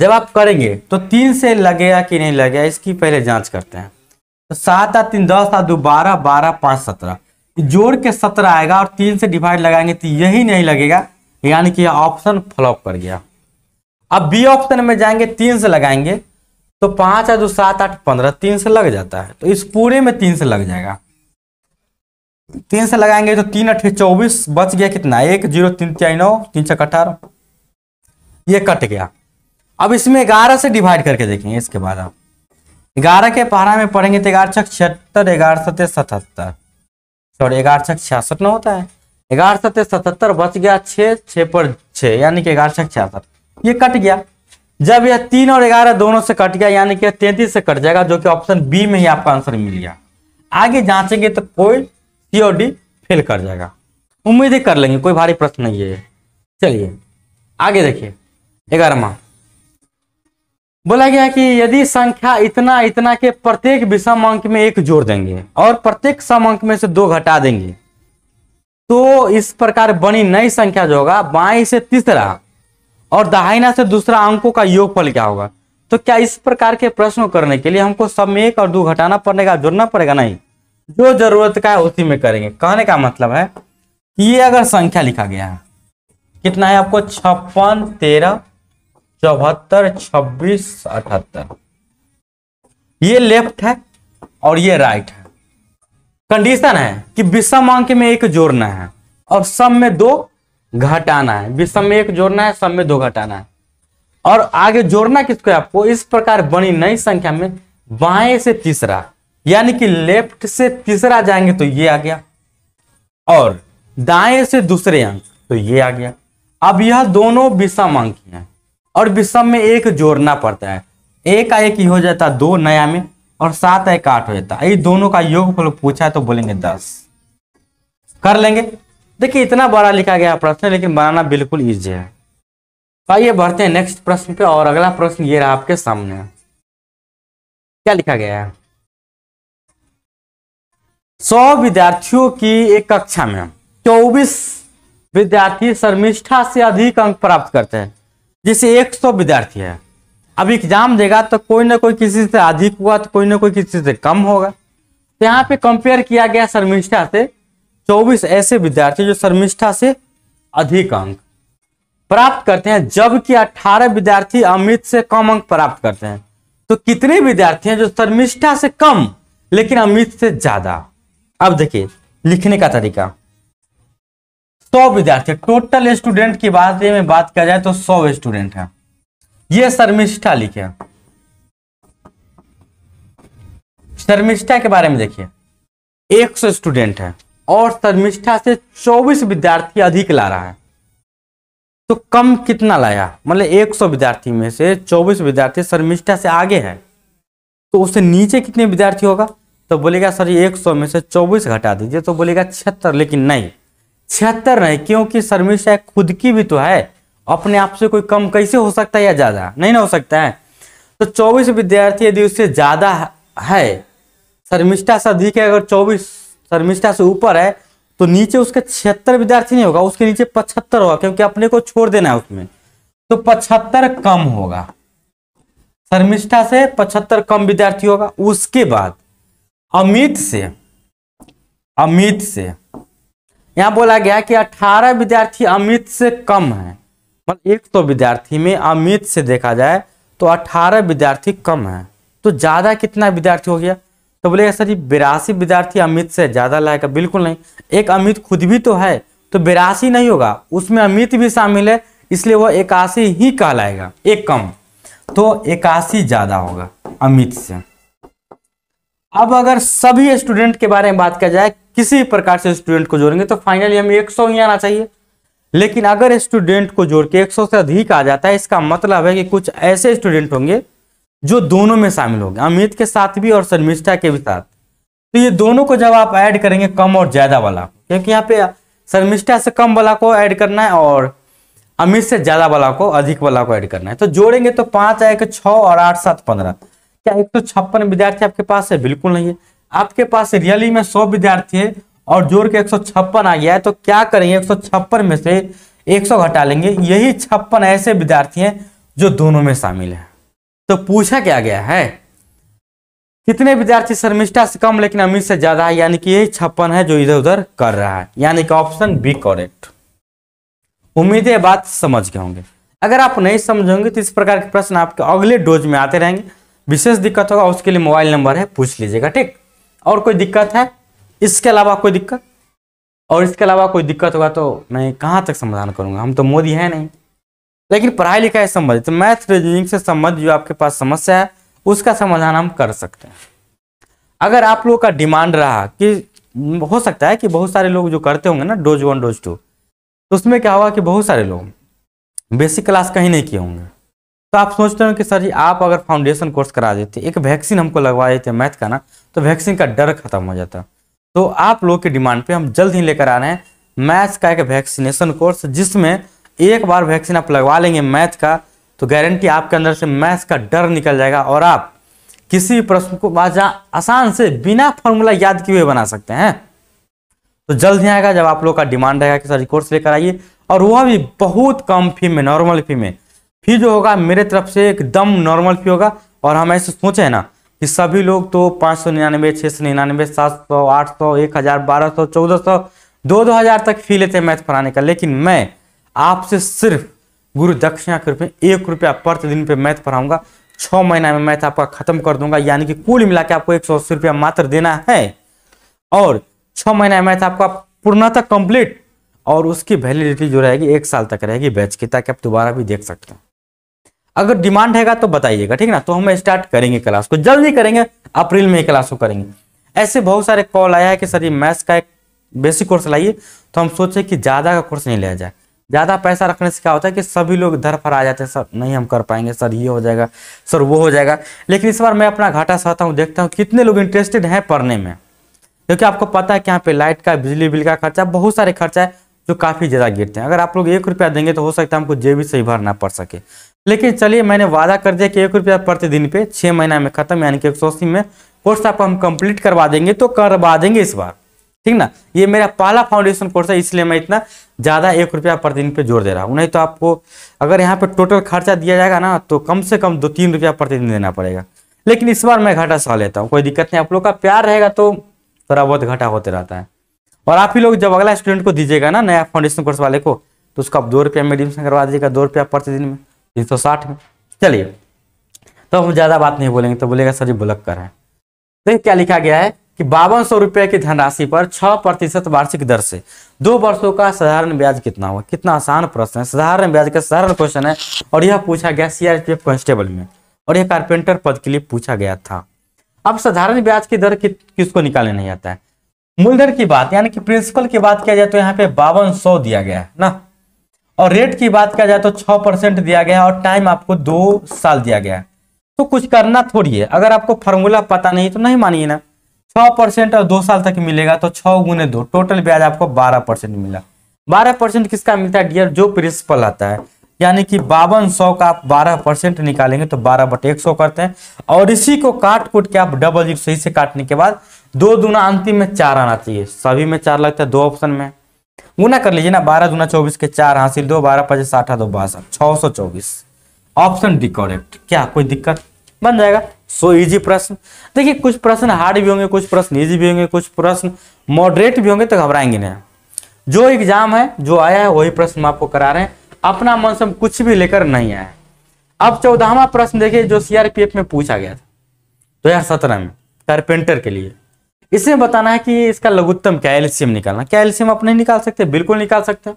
जब आप करेंगे तो तीन से लगेगा कि नहीं लगेगा इसकी पहले जांच करते हैं तो सात आ तीन दस आ दो बारह बारह पाँच सत्रह जोड़ के सत्रह आएगा और तीन से डिवाइड लगाएंगे तो यही नहीं लगेगा यानी कि ऑप्शन फ्लॉप कर गया अब बी ऑप्शन में जाएंगे तीन से लगाएंगे तो पांच और दो सात आठ पंद्रह तीन से लग जाता है तो इस पूरे में तीन से लग जाएगा तीन से लगाएंगे तो तीन अठे चौबीस बच गया कितना एक जीरो तीन त्याई नौ तीन सौ अठारह ये कट गया अब इसमें ग्यारह से डिवाइड करके देखेंगे इसके बाद आप ग्यारह के पहाड़ा में पढ़ेंगे तो ग्यारह छक छिहत्तर ग्यारह सत्य सतहत्तर सॉरी ग्यारह छः छियासठ न होता है ग्यारह सत्य सतहत्तर बच गया छः छः पर छः यानी कि ग्यारह छियासठ ये कट गया जब यह तीन और ग्यारह दोनों से कट गया यानी कि तैतीस से कट जाएगा जो कि ऑप्शन बी में ही आपका आंसर मिल गया आगे जांचेंगे तो कोई सी और डी फेल कर जाएगा उम्मीद ही कर लेंगे कोई भारी प्रश्न नहीं है चलिए आगे देखिए ग्यारहवा बोला गया कि यदि संख्या इतना इतना के प्रत्येक विषम अंक में एक जोड़ देंगे और प्रत्येक सम अंक में से दो घटा देंगे तो इस प्रकार बनी नई संख्या जो होगा बाई से तीसरा और दहाइना से दूसरा अंकों का योगफल क्या होगा तो क्या इस प्रकार के प्रश्न करने के लिए हमको सब में एक और दो घटाना पड़ेगा जोड़ना पड़ेगा नहीं जो जरूरत का है उसी में करेंगे कहने का मतलब है ये अगर संख्या लिखा गया है कितना है आपको छप्पन तेरह चौहत्तर छब्बीस अठहत्तर ये लेफ्ट है और ये राइट है कंडीशन है कि विषम अंक में एक जोड़ना है और सम में दो घटाना है विषम में एक जोड़ना है सम में दो घटाना है और आगे जोड़ना किसको है आपको इस प्रकार बनी नई संख्या में बाएं से तीसरा यानी कि लेफ्ट से तीसरा जाएंगे तो ये आ गया और दाएं से दूसरे अंक तो ये आ गया अब यह दोनों विषम अंक हैं और विषम में एक जोड़ना पड़ता है एक का एक ही हो जाता दो नया में और सात एक आठ हो जाता ये दोनों का फल पूछा है तो बोलेंगे दस कर लेंगे देखिए इतना बड़ा लिखा गया प्रश्न लेकिन बनाना बिल्कुल ईजी है तो आइए बढ़ते हैं नेक्स्ट प्रश्न पे और अगला प्रश्न ये रहा आपके सामने क्या लिखा गया है सौ विद्यार्थियों की एक कक्षा में चौबीस विद्यार्थी शर्मिष्ठा से अधिक अंक प्राप्त करते हैं जिसे एक सौ विद्यार्थी है अब एग्जाम देगा तो कोई ना कोई किसी से अधिक हुआ तो कोई ना कोई किसी से कम होगा तो यहाँ पे कंपेयर किया गया शर्मिष्ठा से 24 ऐसे विद्यार्थी जो शर्मिष्ठा से अधिक अंक प्राप्त करते हैं जबकि 18 विद्यार्थी अमित से कम अंक प्राप्त करते हैं तो कितने विद्यार्थी हैं जो शर्मिष्ठा से कम लेकिन अमित से ज्यादा अब देखिए लिखने का तरीका सौ विद्यार्थी टोटल स्टूडेंट की बात में बात किया जाए तो सौ स्टूडेंट हैं ये शर्मिष्ठा लिखे शर्मिष्ठा के बारे में देखिए एक सौ स्टूडेंट है और शर्मिष्ठा से चौबीस विद्यार्थी अधिक ला रहा है तो कम कितना लाया मतलब एक सौ विद्यार्थी में से चौबीस विद्यार्थी शर्मिष्ठा से आगे है तो उससे नीचे कितने विद्यार्थी होगा तो बोलेगा सर एक सौ में से चौबीस घटा दीजिए तो बोलेगा छिहत्तर लेकिन नहीं छिहत्तर नहीं क्योंकि शर्मिष्ठा खुद की भी तो है अपने आप से कोई कम कैसे हो सकता है या ज़्यादा नहीं ना हो सकता है तो चौबीस विद्यार्थी यदि उससे ज़्यादा है शर्मिष्ठा से अधिक है अगर चौबीस शर्मिष्ठा से ऊपर है तो नीचे उसके छिहत्तर विद्यार्थी नहीं होगा उसके नीचे पचहत्तर होगा क्योंकि अपने को छोड़ देना है उसमें तो पचहत्तर कम होगा शर्मिष्ठा से पचहत्तर कम विद्यार्थी होगा उसके बाद अमित से अमित से यहां बोला गया कि 18 विद्यार्थी अमित से कम है मतलब तो विद्यार्थी में अमित से देखा जाए तो 18 विद्यार्थी कम है तो ज़्यादा कितना विद्यार्थी हो गया तो बोले सर जी बिरासी विद्यार्थी अमित से ज़्यादा लायक बिल्कुल नहीं एक अमित खुद भी तो है तो बिरासी नहीं होगा उसमें अमित भी शामिल है इसलिए वह इक्यासी ही कहलाएगा एक कम तो इक्यासी ज़्यादा होगा अमित से अब अगर सभी स्टूडेंट के बारे में बात किया जाए किसी प्रकार से स्टूडेंट को जोड़ेंगे तो फाइनली हमें एक सौ ही आना चाहिए लेकिन अगर स्टूडेंट को जोड़ के 100 से अधिक आ जाता है इसका मतलब है कि कुछ ऐसे स्टूडेंट होंगे जो दोनों में शामिल होंगे अमित के साथ भी और शर्मिष्ठा के भी साथ तो ये दोनों को जब आप ऐड करेंगे कम और ज्यादा वाला क्योंकि यहाँ पे शर्मिष्ठा से कम वाला को ऐड करना है और अमित से ज्यादा वाला को अधिक वाला को ऐड करना है तो जोड़ेंगे तो पांच एक छ और आठ सात पंद्रह क्या एक सौ छप्पन विद्यार्थी आपके पास है बिल्कुल नहीं है आपके पास रियली में सौ विद्यार्थी है और जोड़ के एक आ गया है तो क्या करेंगे एक में से 100 घटा लेंगे यही छप्पन ऐसे विद्यार्थी हैं जो दोनों में शामिल है तो पूछा क्या गया है कितने विद्यार्थी शर्मिष्ठा से कम लेकिन अमीर से ज्यादा है यानी कि यही छप्पन है जो इधर उधर कर रहा है यानी कि ऑप्शन बी करेक्ट उम्मीद है बात समझ गए होंगे अगर आप नहीं समझोगे तो इस प्रकार के प्रश्न आपके अगले डोज में आते रहेंगे विशेष दिक्कत होगा उसके लिए मोबाइल नंबर है पूछ लीजिएगा ठीक और कोई दिक्कत है इसके अलावा कोई दिक्कत और इसके अलावा कोई दिक्कत होगा तो मैं कहाँ तक समाधान करूँगा हम तो मोदी है नहीं लेकिन पढ़ाई लिखाई संबंधित तो मैथ रीजनिंग से संबंधित जो आपके पास समस्या है उसका समाधान हम कर सकते हैं अगर आप लोगों का डिमांड रहा कि हो सकता है कि बहुत सारे लोग जो करते होंगे ना डोज वन डोज टू तो उसमें क्या हुआ कि बहुत सारे लोग बेसिक क्लास कहीं नहीं किए होंगे तो आप सोचते हो कि सर जी आप अगर फाउंडेशन कोर्स करा देते एक वैक्सीन हमको लगवा देते मैथ का ना तो वैक्सीन का डर खत्म हो जाता तो आप लोग की डिमांड पे हम जल्द ही लेकर आ रहे हैं मैथ का एक वैक्सीनेशन कोर्स जिसमें एक बार वैक्सीन आप लगवा लेंगे मैथ का तो गारंटी आपके अंदर से मैथ का डर निकल जाएगा और आप किसी प्रश्न को बाजा आसान से बिना फॉर्मूला याद किए हुए बना सकते हैं तो जल्द ही आएगा जब आप लोग का डिमांड रहेगा कि सर कोर्स लेकर आइए और वह भी बहुत कम फी में नॉर्मल फी में फी जो होगा मेरे तरफ से एकदम नॉर्मल फी होगा और हम ऐसे सोचे ना कि सभी लोग तो पाँच सौ निन्यानवे छः सौ निन्यानवे सात सौ आठ सौ एक हज़ार बारह सौ चौदह सौ दो दो हज़ार तक फी लेते हैं मैथ पढ़ाने का लेकिन मैं आपसे सिर्फ गुरु दक्षिणा के रूप में एक रुपया प्रतिदिन पे मैथ पढ़ाऊंगा छः महीना में मैथ आपका खत्म कर दूंगा यानी कि कुल मिला के आपको एक सौ अस्सी रुपया मात्र देना है और छः महीना में मैथ आपका पूर्णतः कंप्लीट और उसकी वैलिडिटी जो रहेगी एक साल तक रहेगी बैच की ताकि आप दोबारा भी देख सकते हैं अगर डिमांड हैगा तो बताइएगा ठीक ना तो हम स्टार्ट करेंगे क्लास को जल्दी करेंगे अप्रैल में क्लास को करेंगे ऐसे बहुत सारे कॉल आया है कि सर ये मैथ्स का एक बेसिक कोर्स लाइए तो हम सोचे कि ज़्यादा का कोर्स नहीं लिया जाए ज़्यादा पैसा रखने से क्या होता है कि सभी लोग धर फर आ जाते हैं सर नहीं हम कर पाएंगे सर ये हो जाएगा सर वो हो जाएगा लेकिन इस बार मैं अपना घाटा सहता हूँ देखता हूँ कितने लोग इंटरेस्टेड हैं पढ़ने में क्योंकि आपको पता है कि यहाँ पे लाइट का बिजली बिल का खर्चा बहुत सारे खर्चा है जो काफ़ी ज़्यादा गिरते हैं अगर आप लोग एक रुपया देंगे तो हो सकता है हमको जेबी से ही भरना पड़ सके लेकिन चलिए मैंने वादा कर दिया कि एक रुपया प्रतिदिन पे छः महीना में खत्म यानी कि एक में कोर्स आपको हम कंप्लीट करवा देंगे तो करवा देंगे इस बार ठीक ना ये मेरा पहला फाउंडेशन कोर्स है इसलिए मैं इतना ज़्यादा एक रुपया प्रतिदिन पे जोर दे रहा हूँ नहीं तो आपको अगर यहाँ पे टोटल खर्चा दिया जाएगा ना तो कम से कम दो तीन रुपया प्रतिदिन देना पड़ेगा लेकिन इस बार मैं घाटा सह लेता हूँ कोई दिक्कत नहीं आप लोग का प्यार रहेगा तो थोड़ा बहुत घाटा होते रहता है और आप ही लोग जब अगला स्टूडेंट को दीजिएगा ना नया फाउंडेशन कोर्स वाले को तो उसको आप दो रुपया मीडियम से करवा दीजिएगा दो रुपया प्रतिदिन में तीन सौ साठ में चलिए तो हम ज़्यादा बात नहीं बोलेंगे तो बोलेगा सर जी बुलक कर है तो क्या लिखा गया है कि बावन सौ रुपये की धनराशि पर छह प्रतिशत वार्षिक दर से दो वर्षों का साधारण ब्याज कितना हुआ कितना आसान प्रश्न है साधारण ब्याज का साधारण क्वेश्चन है और यह पूछा गया सीआरपीएफ कॉन्स्टेबल में और यह कारपेंटर पद के लिए पूछा गया था अब साधारण ब्याज की दर कि, किसको निकालने नहीं आता है मूलधन की बात यानी कि प्रिंसिपल की बात किया जाए तो यहाँ पे बावन सौ दिया गया है ना और रेट की बात किया जाए तो छह परसेंट दिया गया और टाइम आपको दो साल दिया गया तो कुछ करना थोड़ी है अगर आपको फॉर्मूला पता नहीं तो नहीं मानिए ना छह परसेंट और दो साल तक मिलेगा तो छह गुने दो टोटल ब्याज आपको बारह परसेंट मिला बारह परसेंट किसका मिलता है डियर जो प्रिंसिपल आता है यानी कि बावन सौ का आप बारह परसेंट निकालेंगे तो बारह बटे एक सौ करते हैं और इसी को काट कुट के आप डबल जीरो सही से काटने के बाद दो दुना अंतिम में चार आना चाहिए सभी में चार लगता है दो ऑप्शन में गुना कर लीजिए ना बारह दुना चौबीस के चार हासिल दो बारह पचास साठ दो बासठ छः सौ चौबीस ऑप्शन डी करेक्ट क्या कोई दिक्कत बन जाएगा सो इजी प्रश्न देखिए कुछ प्रश्न हार्ड भी होंगे कुछ प्रश्न इजी भी होंगे कुछ प्रश्न मॉडरेट भी होंगे तो घबराएंगे नहीं जो एग्जाम है जो आया है वही प्रश्न हम आपको करा रहे हैं अपना मन से हम कुछ भी लेकर नहीं आए अब चौदहवा प्रश्न देखिए जो सीआरपीएफ में पूछा गया था दो हजार सत्रह में कारपेंटर के लिए इसमें बताना है कि इसका लघुत्तम क्या एल्सियम निकालना क्या एल्सियम आप नहीं निकाल सकते बिल्कुल निकाल सकते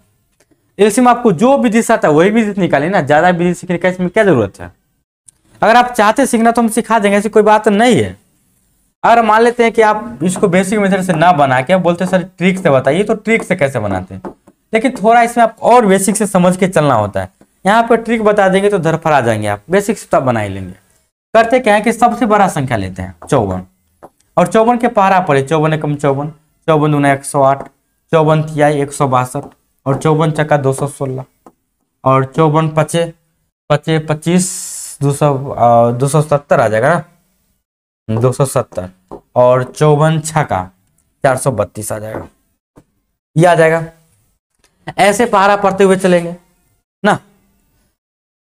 एल्सियम आपको जो भी दिशा आता है वही विधि निकाले ना ज्यादा विधि सीखने का इसमें क्या जरूरत है अगर आप चाहते सीखना तो हम सिखा देंगे ऐसी कोई बात नहीं है अगर मान लेते हैं कि आप इसको बेसिक मेथड से ना बना के बोलते सर ट्रिक से बताइए तो ट्रिक से कैसे बनाते हैं लेकिन थोड़ा इसमें आप और बेसिक से समझ के चलना होता है यहाँ पर ट्रिक बता देंगे तो आ जाएंगे आप बेसिक तब बना ही लेंगे करते क्या है कि सबसे बड़ा संख्या लेते हैं चौवन और चौवन के पहरा पड़े चौवन एकम चौवन चौवन दुना एक सौ आठ चौवन तिहाई एक सौ बासठ और चौवन चक्का दो सौ सोलह और चौवन पचे पचे पच्चीस दो सौ दो सौ सत्तर आ जाएगा ना दो सौ सत्तर और चौवन छक्का चार सौ बत्तीस आ जाएगा ये आ जाएगा ऐसे पहाड़ा पढ़ते हुए चलेंगे ना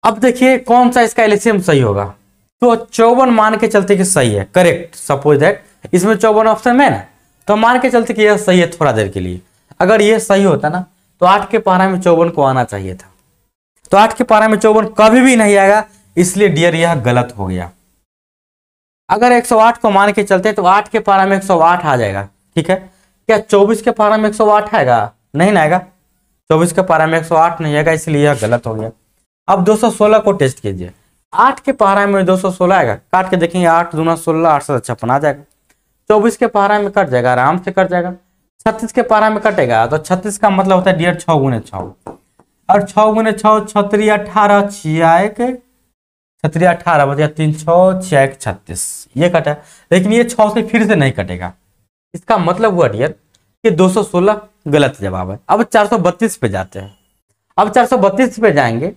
अब देखिए कौन सा इसका एलिसियम सही होगा तो चौवन मान के चलते कि सही है करेक्ट सपोज दैट इसमें चौवन ऑप्शन में ना तो मान के चलते कि यह सही है थोड़ा देर के लिए अगर यह सही होता ना तो आठ के पारा में चौवन को आना चाहिए था तो आठ के पारा में चौवन कभी भी नहीं आएगा इसलिए डियर यह गलत हो गया अगर 108 को मान के चलते तो आठ के पारा में एक आ जाएगा ठीक है क्या चौबीस के पारा में एक आएगा नहीं ना आएगा चौबीस के पारा में एक नहीं आएगा इसलिए यह गलत हो गया अब दो सौ सोलह को टेस्ट कीजिए आठ के पारा में दो सौ सोलह आएगा काट के देखेंगे आठ दूना सोलह आठ सौ छप्पन आ जाएगा चौबीस के पारा में कट जाएगा आराम से कट जाएगा छत्तीस के पारा में कटेगा तो छत्तीस का मतलब होता है डेढ़ छः गुने छः और छः गुने छः छत्री अठारह छिया एक छत्री अठारह मतलब तीन छः छिया एक छत्तीस ये कटा लेकिन ये छः से फिर से नहीं कटेगा इसका मतलब हुआ डियर कि 216 गलत जवाब है अब 432 पे जाते हैं अब 432 पे जाएंगे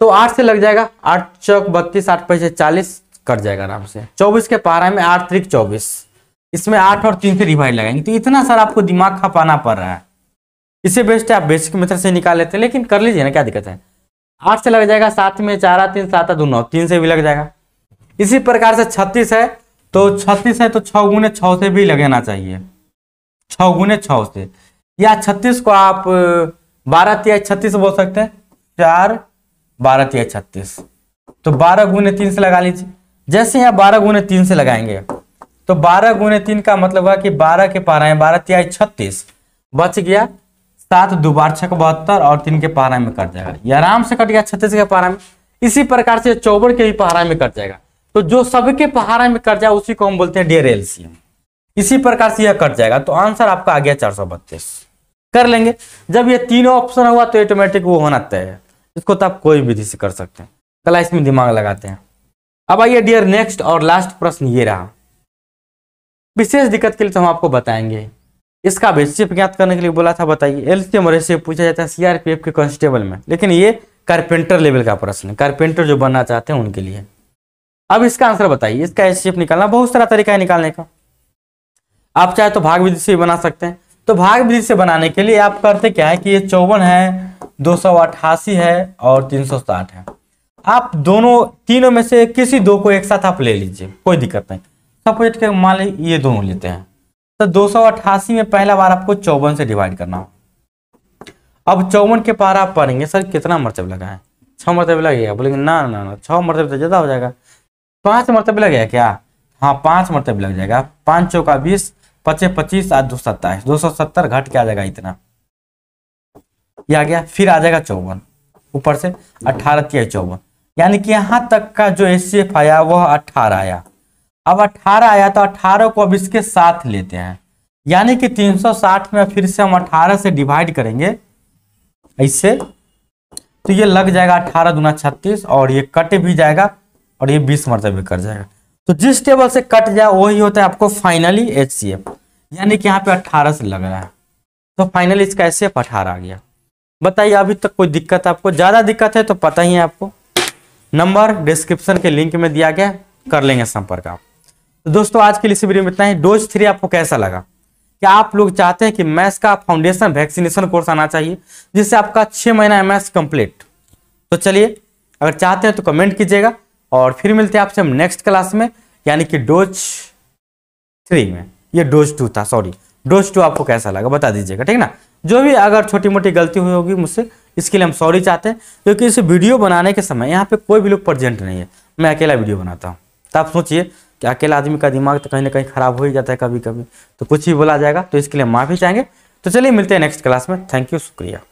तो आठ से लग जाएगा आठ चौक बत्तीस आठ पैसे चालीस कट जाएगा आराम से चौबीस के पारा में आठ त्रिक चौबीस इसमें आठ और तीन से रिवाइड लगाएंगे तो इतना सारा आपको दिमाग खपाना पड़ रहा है इसे बेस्ट आप बेसिक मेथड से निकाल लेते हैं लेकिन कर लीजिए ना क्या दिक्कत है आठ से लग जाएगा सात में चार तीन सात दो नौ तीन से भी लग जाएगा इसी प्रकार से छत्तीस है तो छत्तीस है तो छः गुने छः से भी लगना चाहिए छः गुने छः से या छत्तीस को आप बारह तिहाई छत्तीस बोल सकते हैं चार बारह तिहाई छत्तीस तो बारह गुने तीन से लगा लीजिए जैसे यहाँ बारह गुने तीन से लगाएंगे तो बारह गुने तीन का मतलब हुआ कि बारह के पारा में बारह तिहाई छत्तीस बच गया सात दो बार छः बहत्तर और तीन के पारा में कट जाएगा ये आराम से कट गया छत्तीस के पारा में इसी प्रकार से चौबड़ के भी पहाड़ा में कट जाएगा तो जो सबके पहाड़ा में कट जाए उसी को हम बोलते हैं डेयर एलसीएम इसी प्रकार से यह कट जाएगा तो आंसर आपका आ गया चार कर लेंगे जब ये तीनों ऑप्शन हुआ तो ऑटोमेटिक वो होना तय है इसको तो आप कोई विधि से कर सकते हैं कला इसमें दिमाग लगाते हैं अब आइए डियर नेक्स्ट और लास्ट प्रश्न ये रहा विशेष दिक्कत के लिए तो हम आपको बताएंगे इसका भी ज्ञात करने के लिए बोला था बताइए एलसीएम सी पूछा जाता है सीआरपीएफ के कांस्टेबल में लेकिन ये कारपेंटर लेवल का प्रश्न है कारपेंटर जो बनना चाहते हैं उनके लिए अब इसका आंसर बताइए इसका एस निकालना बहुत सारा तरीका है निकालने का आप चाहे तो भाग विधि से बना सकते हैं तो भाग विधि से बनाने के लिए आप करते क्या है कि ये चौवन है दो सौ अट्ठासी है और तीन सौ साठ है आप दोनों तीनों में से किसी दो को एक साथ आप ले लीजिए कोई दिक्कत नहीं सपोज के मान ली ये दोनों लेते हैं तो दो सौ अट्ठासी में पहला बार आपको चौवन से डिवाइड करना हो अब चौवन के पार आप पढ़ेंगे सर कितना मरतब लगा है छः मरतब लगेगा बोलेंगे ना ना ना छः मरतब तो ज़्यादा हो जाएगा पाँच मरतब लगेगा क्या हाँ पाँच मरतब लग जाएगा पाँच चौका बीस पचे पच्चीस आठ दो सत्ताईस दो सौ सत्तर घट के आ जाएगा इतना ये आ गया फिर आ जाएगा चौवन ऊपर से अठारह तीय चौवन यानी कि यहाँ तक का जो एस आया वह अठारह आया अब अठारह आया तो अठारह को अब इसके साथ लेते हैं यानी कि 360 में फिर से हम 18 से डिवाइड करेंगे इससे तो ये लग जाएगा 18 दुना छत्तीस और ये कट भी जाएगा और ये 20 मरतबे कर जाएगा तो जिस टेबल से कट जाए वही होता है आपको फाइनली एच सी एफ यानी कि यहाँ पे अट्ठारह से लग रहा है तो फाइनल इसका ऐसे अठारह आ गया बताइए अभी तक कोई दिक्कत आपको ज़्यादा दिक्कत है तो पता ही है आपको नंबर डिस्क्रिप्शन के लिंक में दिया गया कर लेंगे संपर्क आप तो दोस्तों आज के लिए इस वीडियो में इतना ही डोज थ्री आपको कैसा लगा क्या आप लोग चाहते हैं कि मैथ्स का फाउंडेशन वैक्सीनेशन कोर्स आना चाहिए जिससे आपका छः महीना एम एस कंप्लीट तो चलिए अगर चाहते हैं तो कमेंट कीजिएगा और फिर मिलते हैं आपसे हम नेक्स्ट क्लास में यानी कि डोज थ्री में ये डोज टू था सॉरी डोज टू आपको कैसा लगा बता दीजिएगा ठीक ना जो भी अगर छोटी मोटी गलती हुई होगी मुझसे इसके लिए हम सॉरी चाहते हैं क्योंकि इस वीडियो बनाने के समय यहाँ पे कोई भी लोग प्रजेंट नहीं है मैं अकेला वीडियो बनाता हूँ तो आप सोचिए कि अकेला आदमी का दिमाग तो कहीं ना कहीं खराब हो ही जाता है कभी कभी तो कुछ ही बोला जाएगा तो इसके लिए माफ़ी चाहेंगे तो चलिए मिलते हैं नेक्स्ट क्लास में थैंक यू शुक्रिया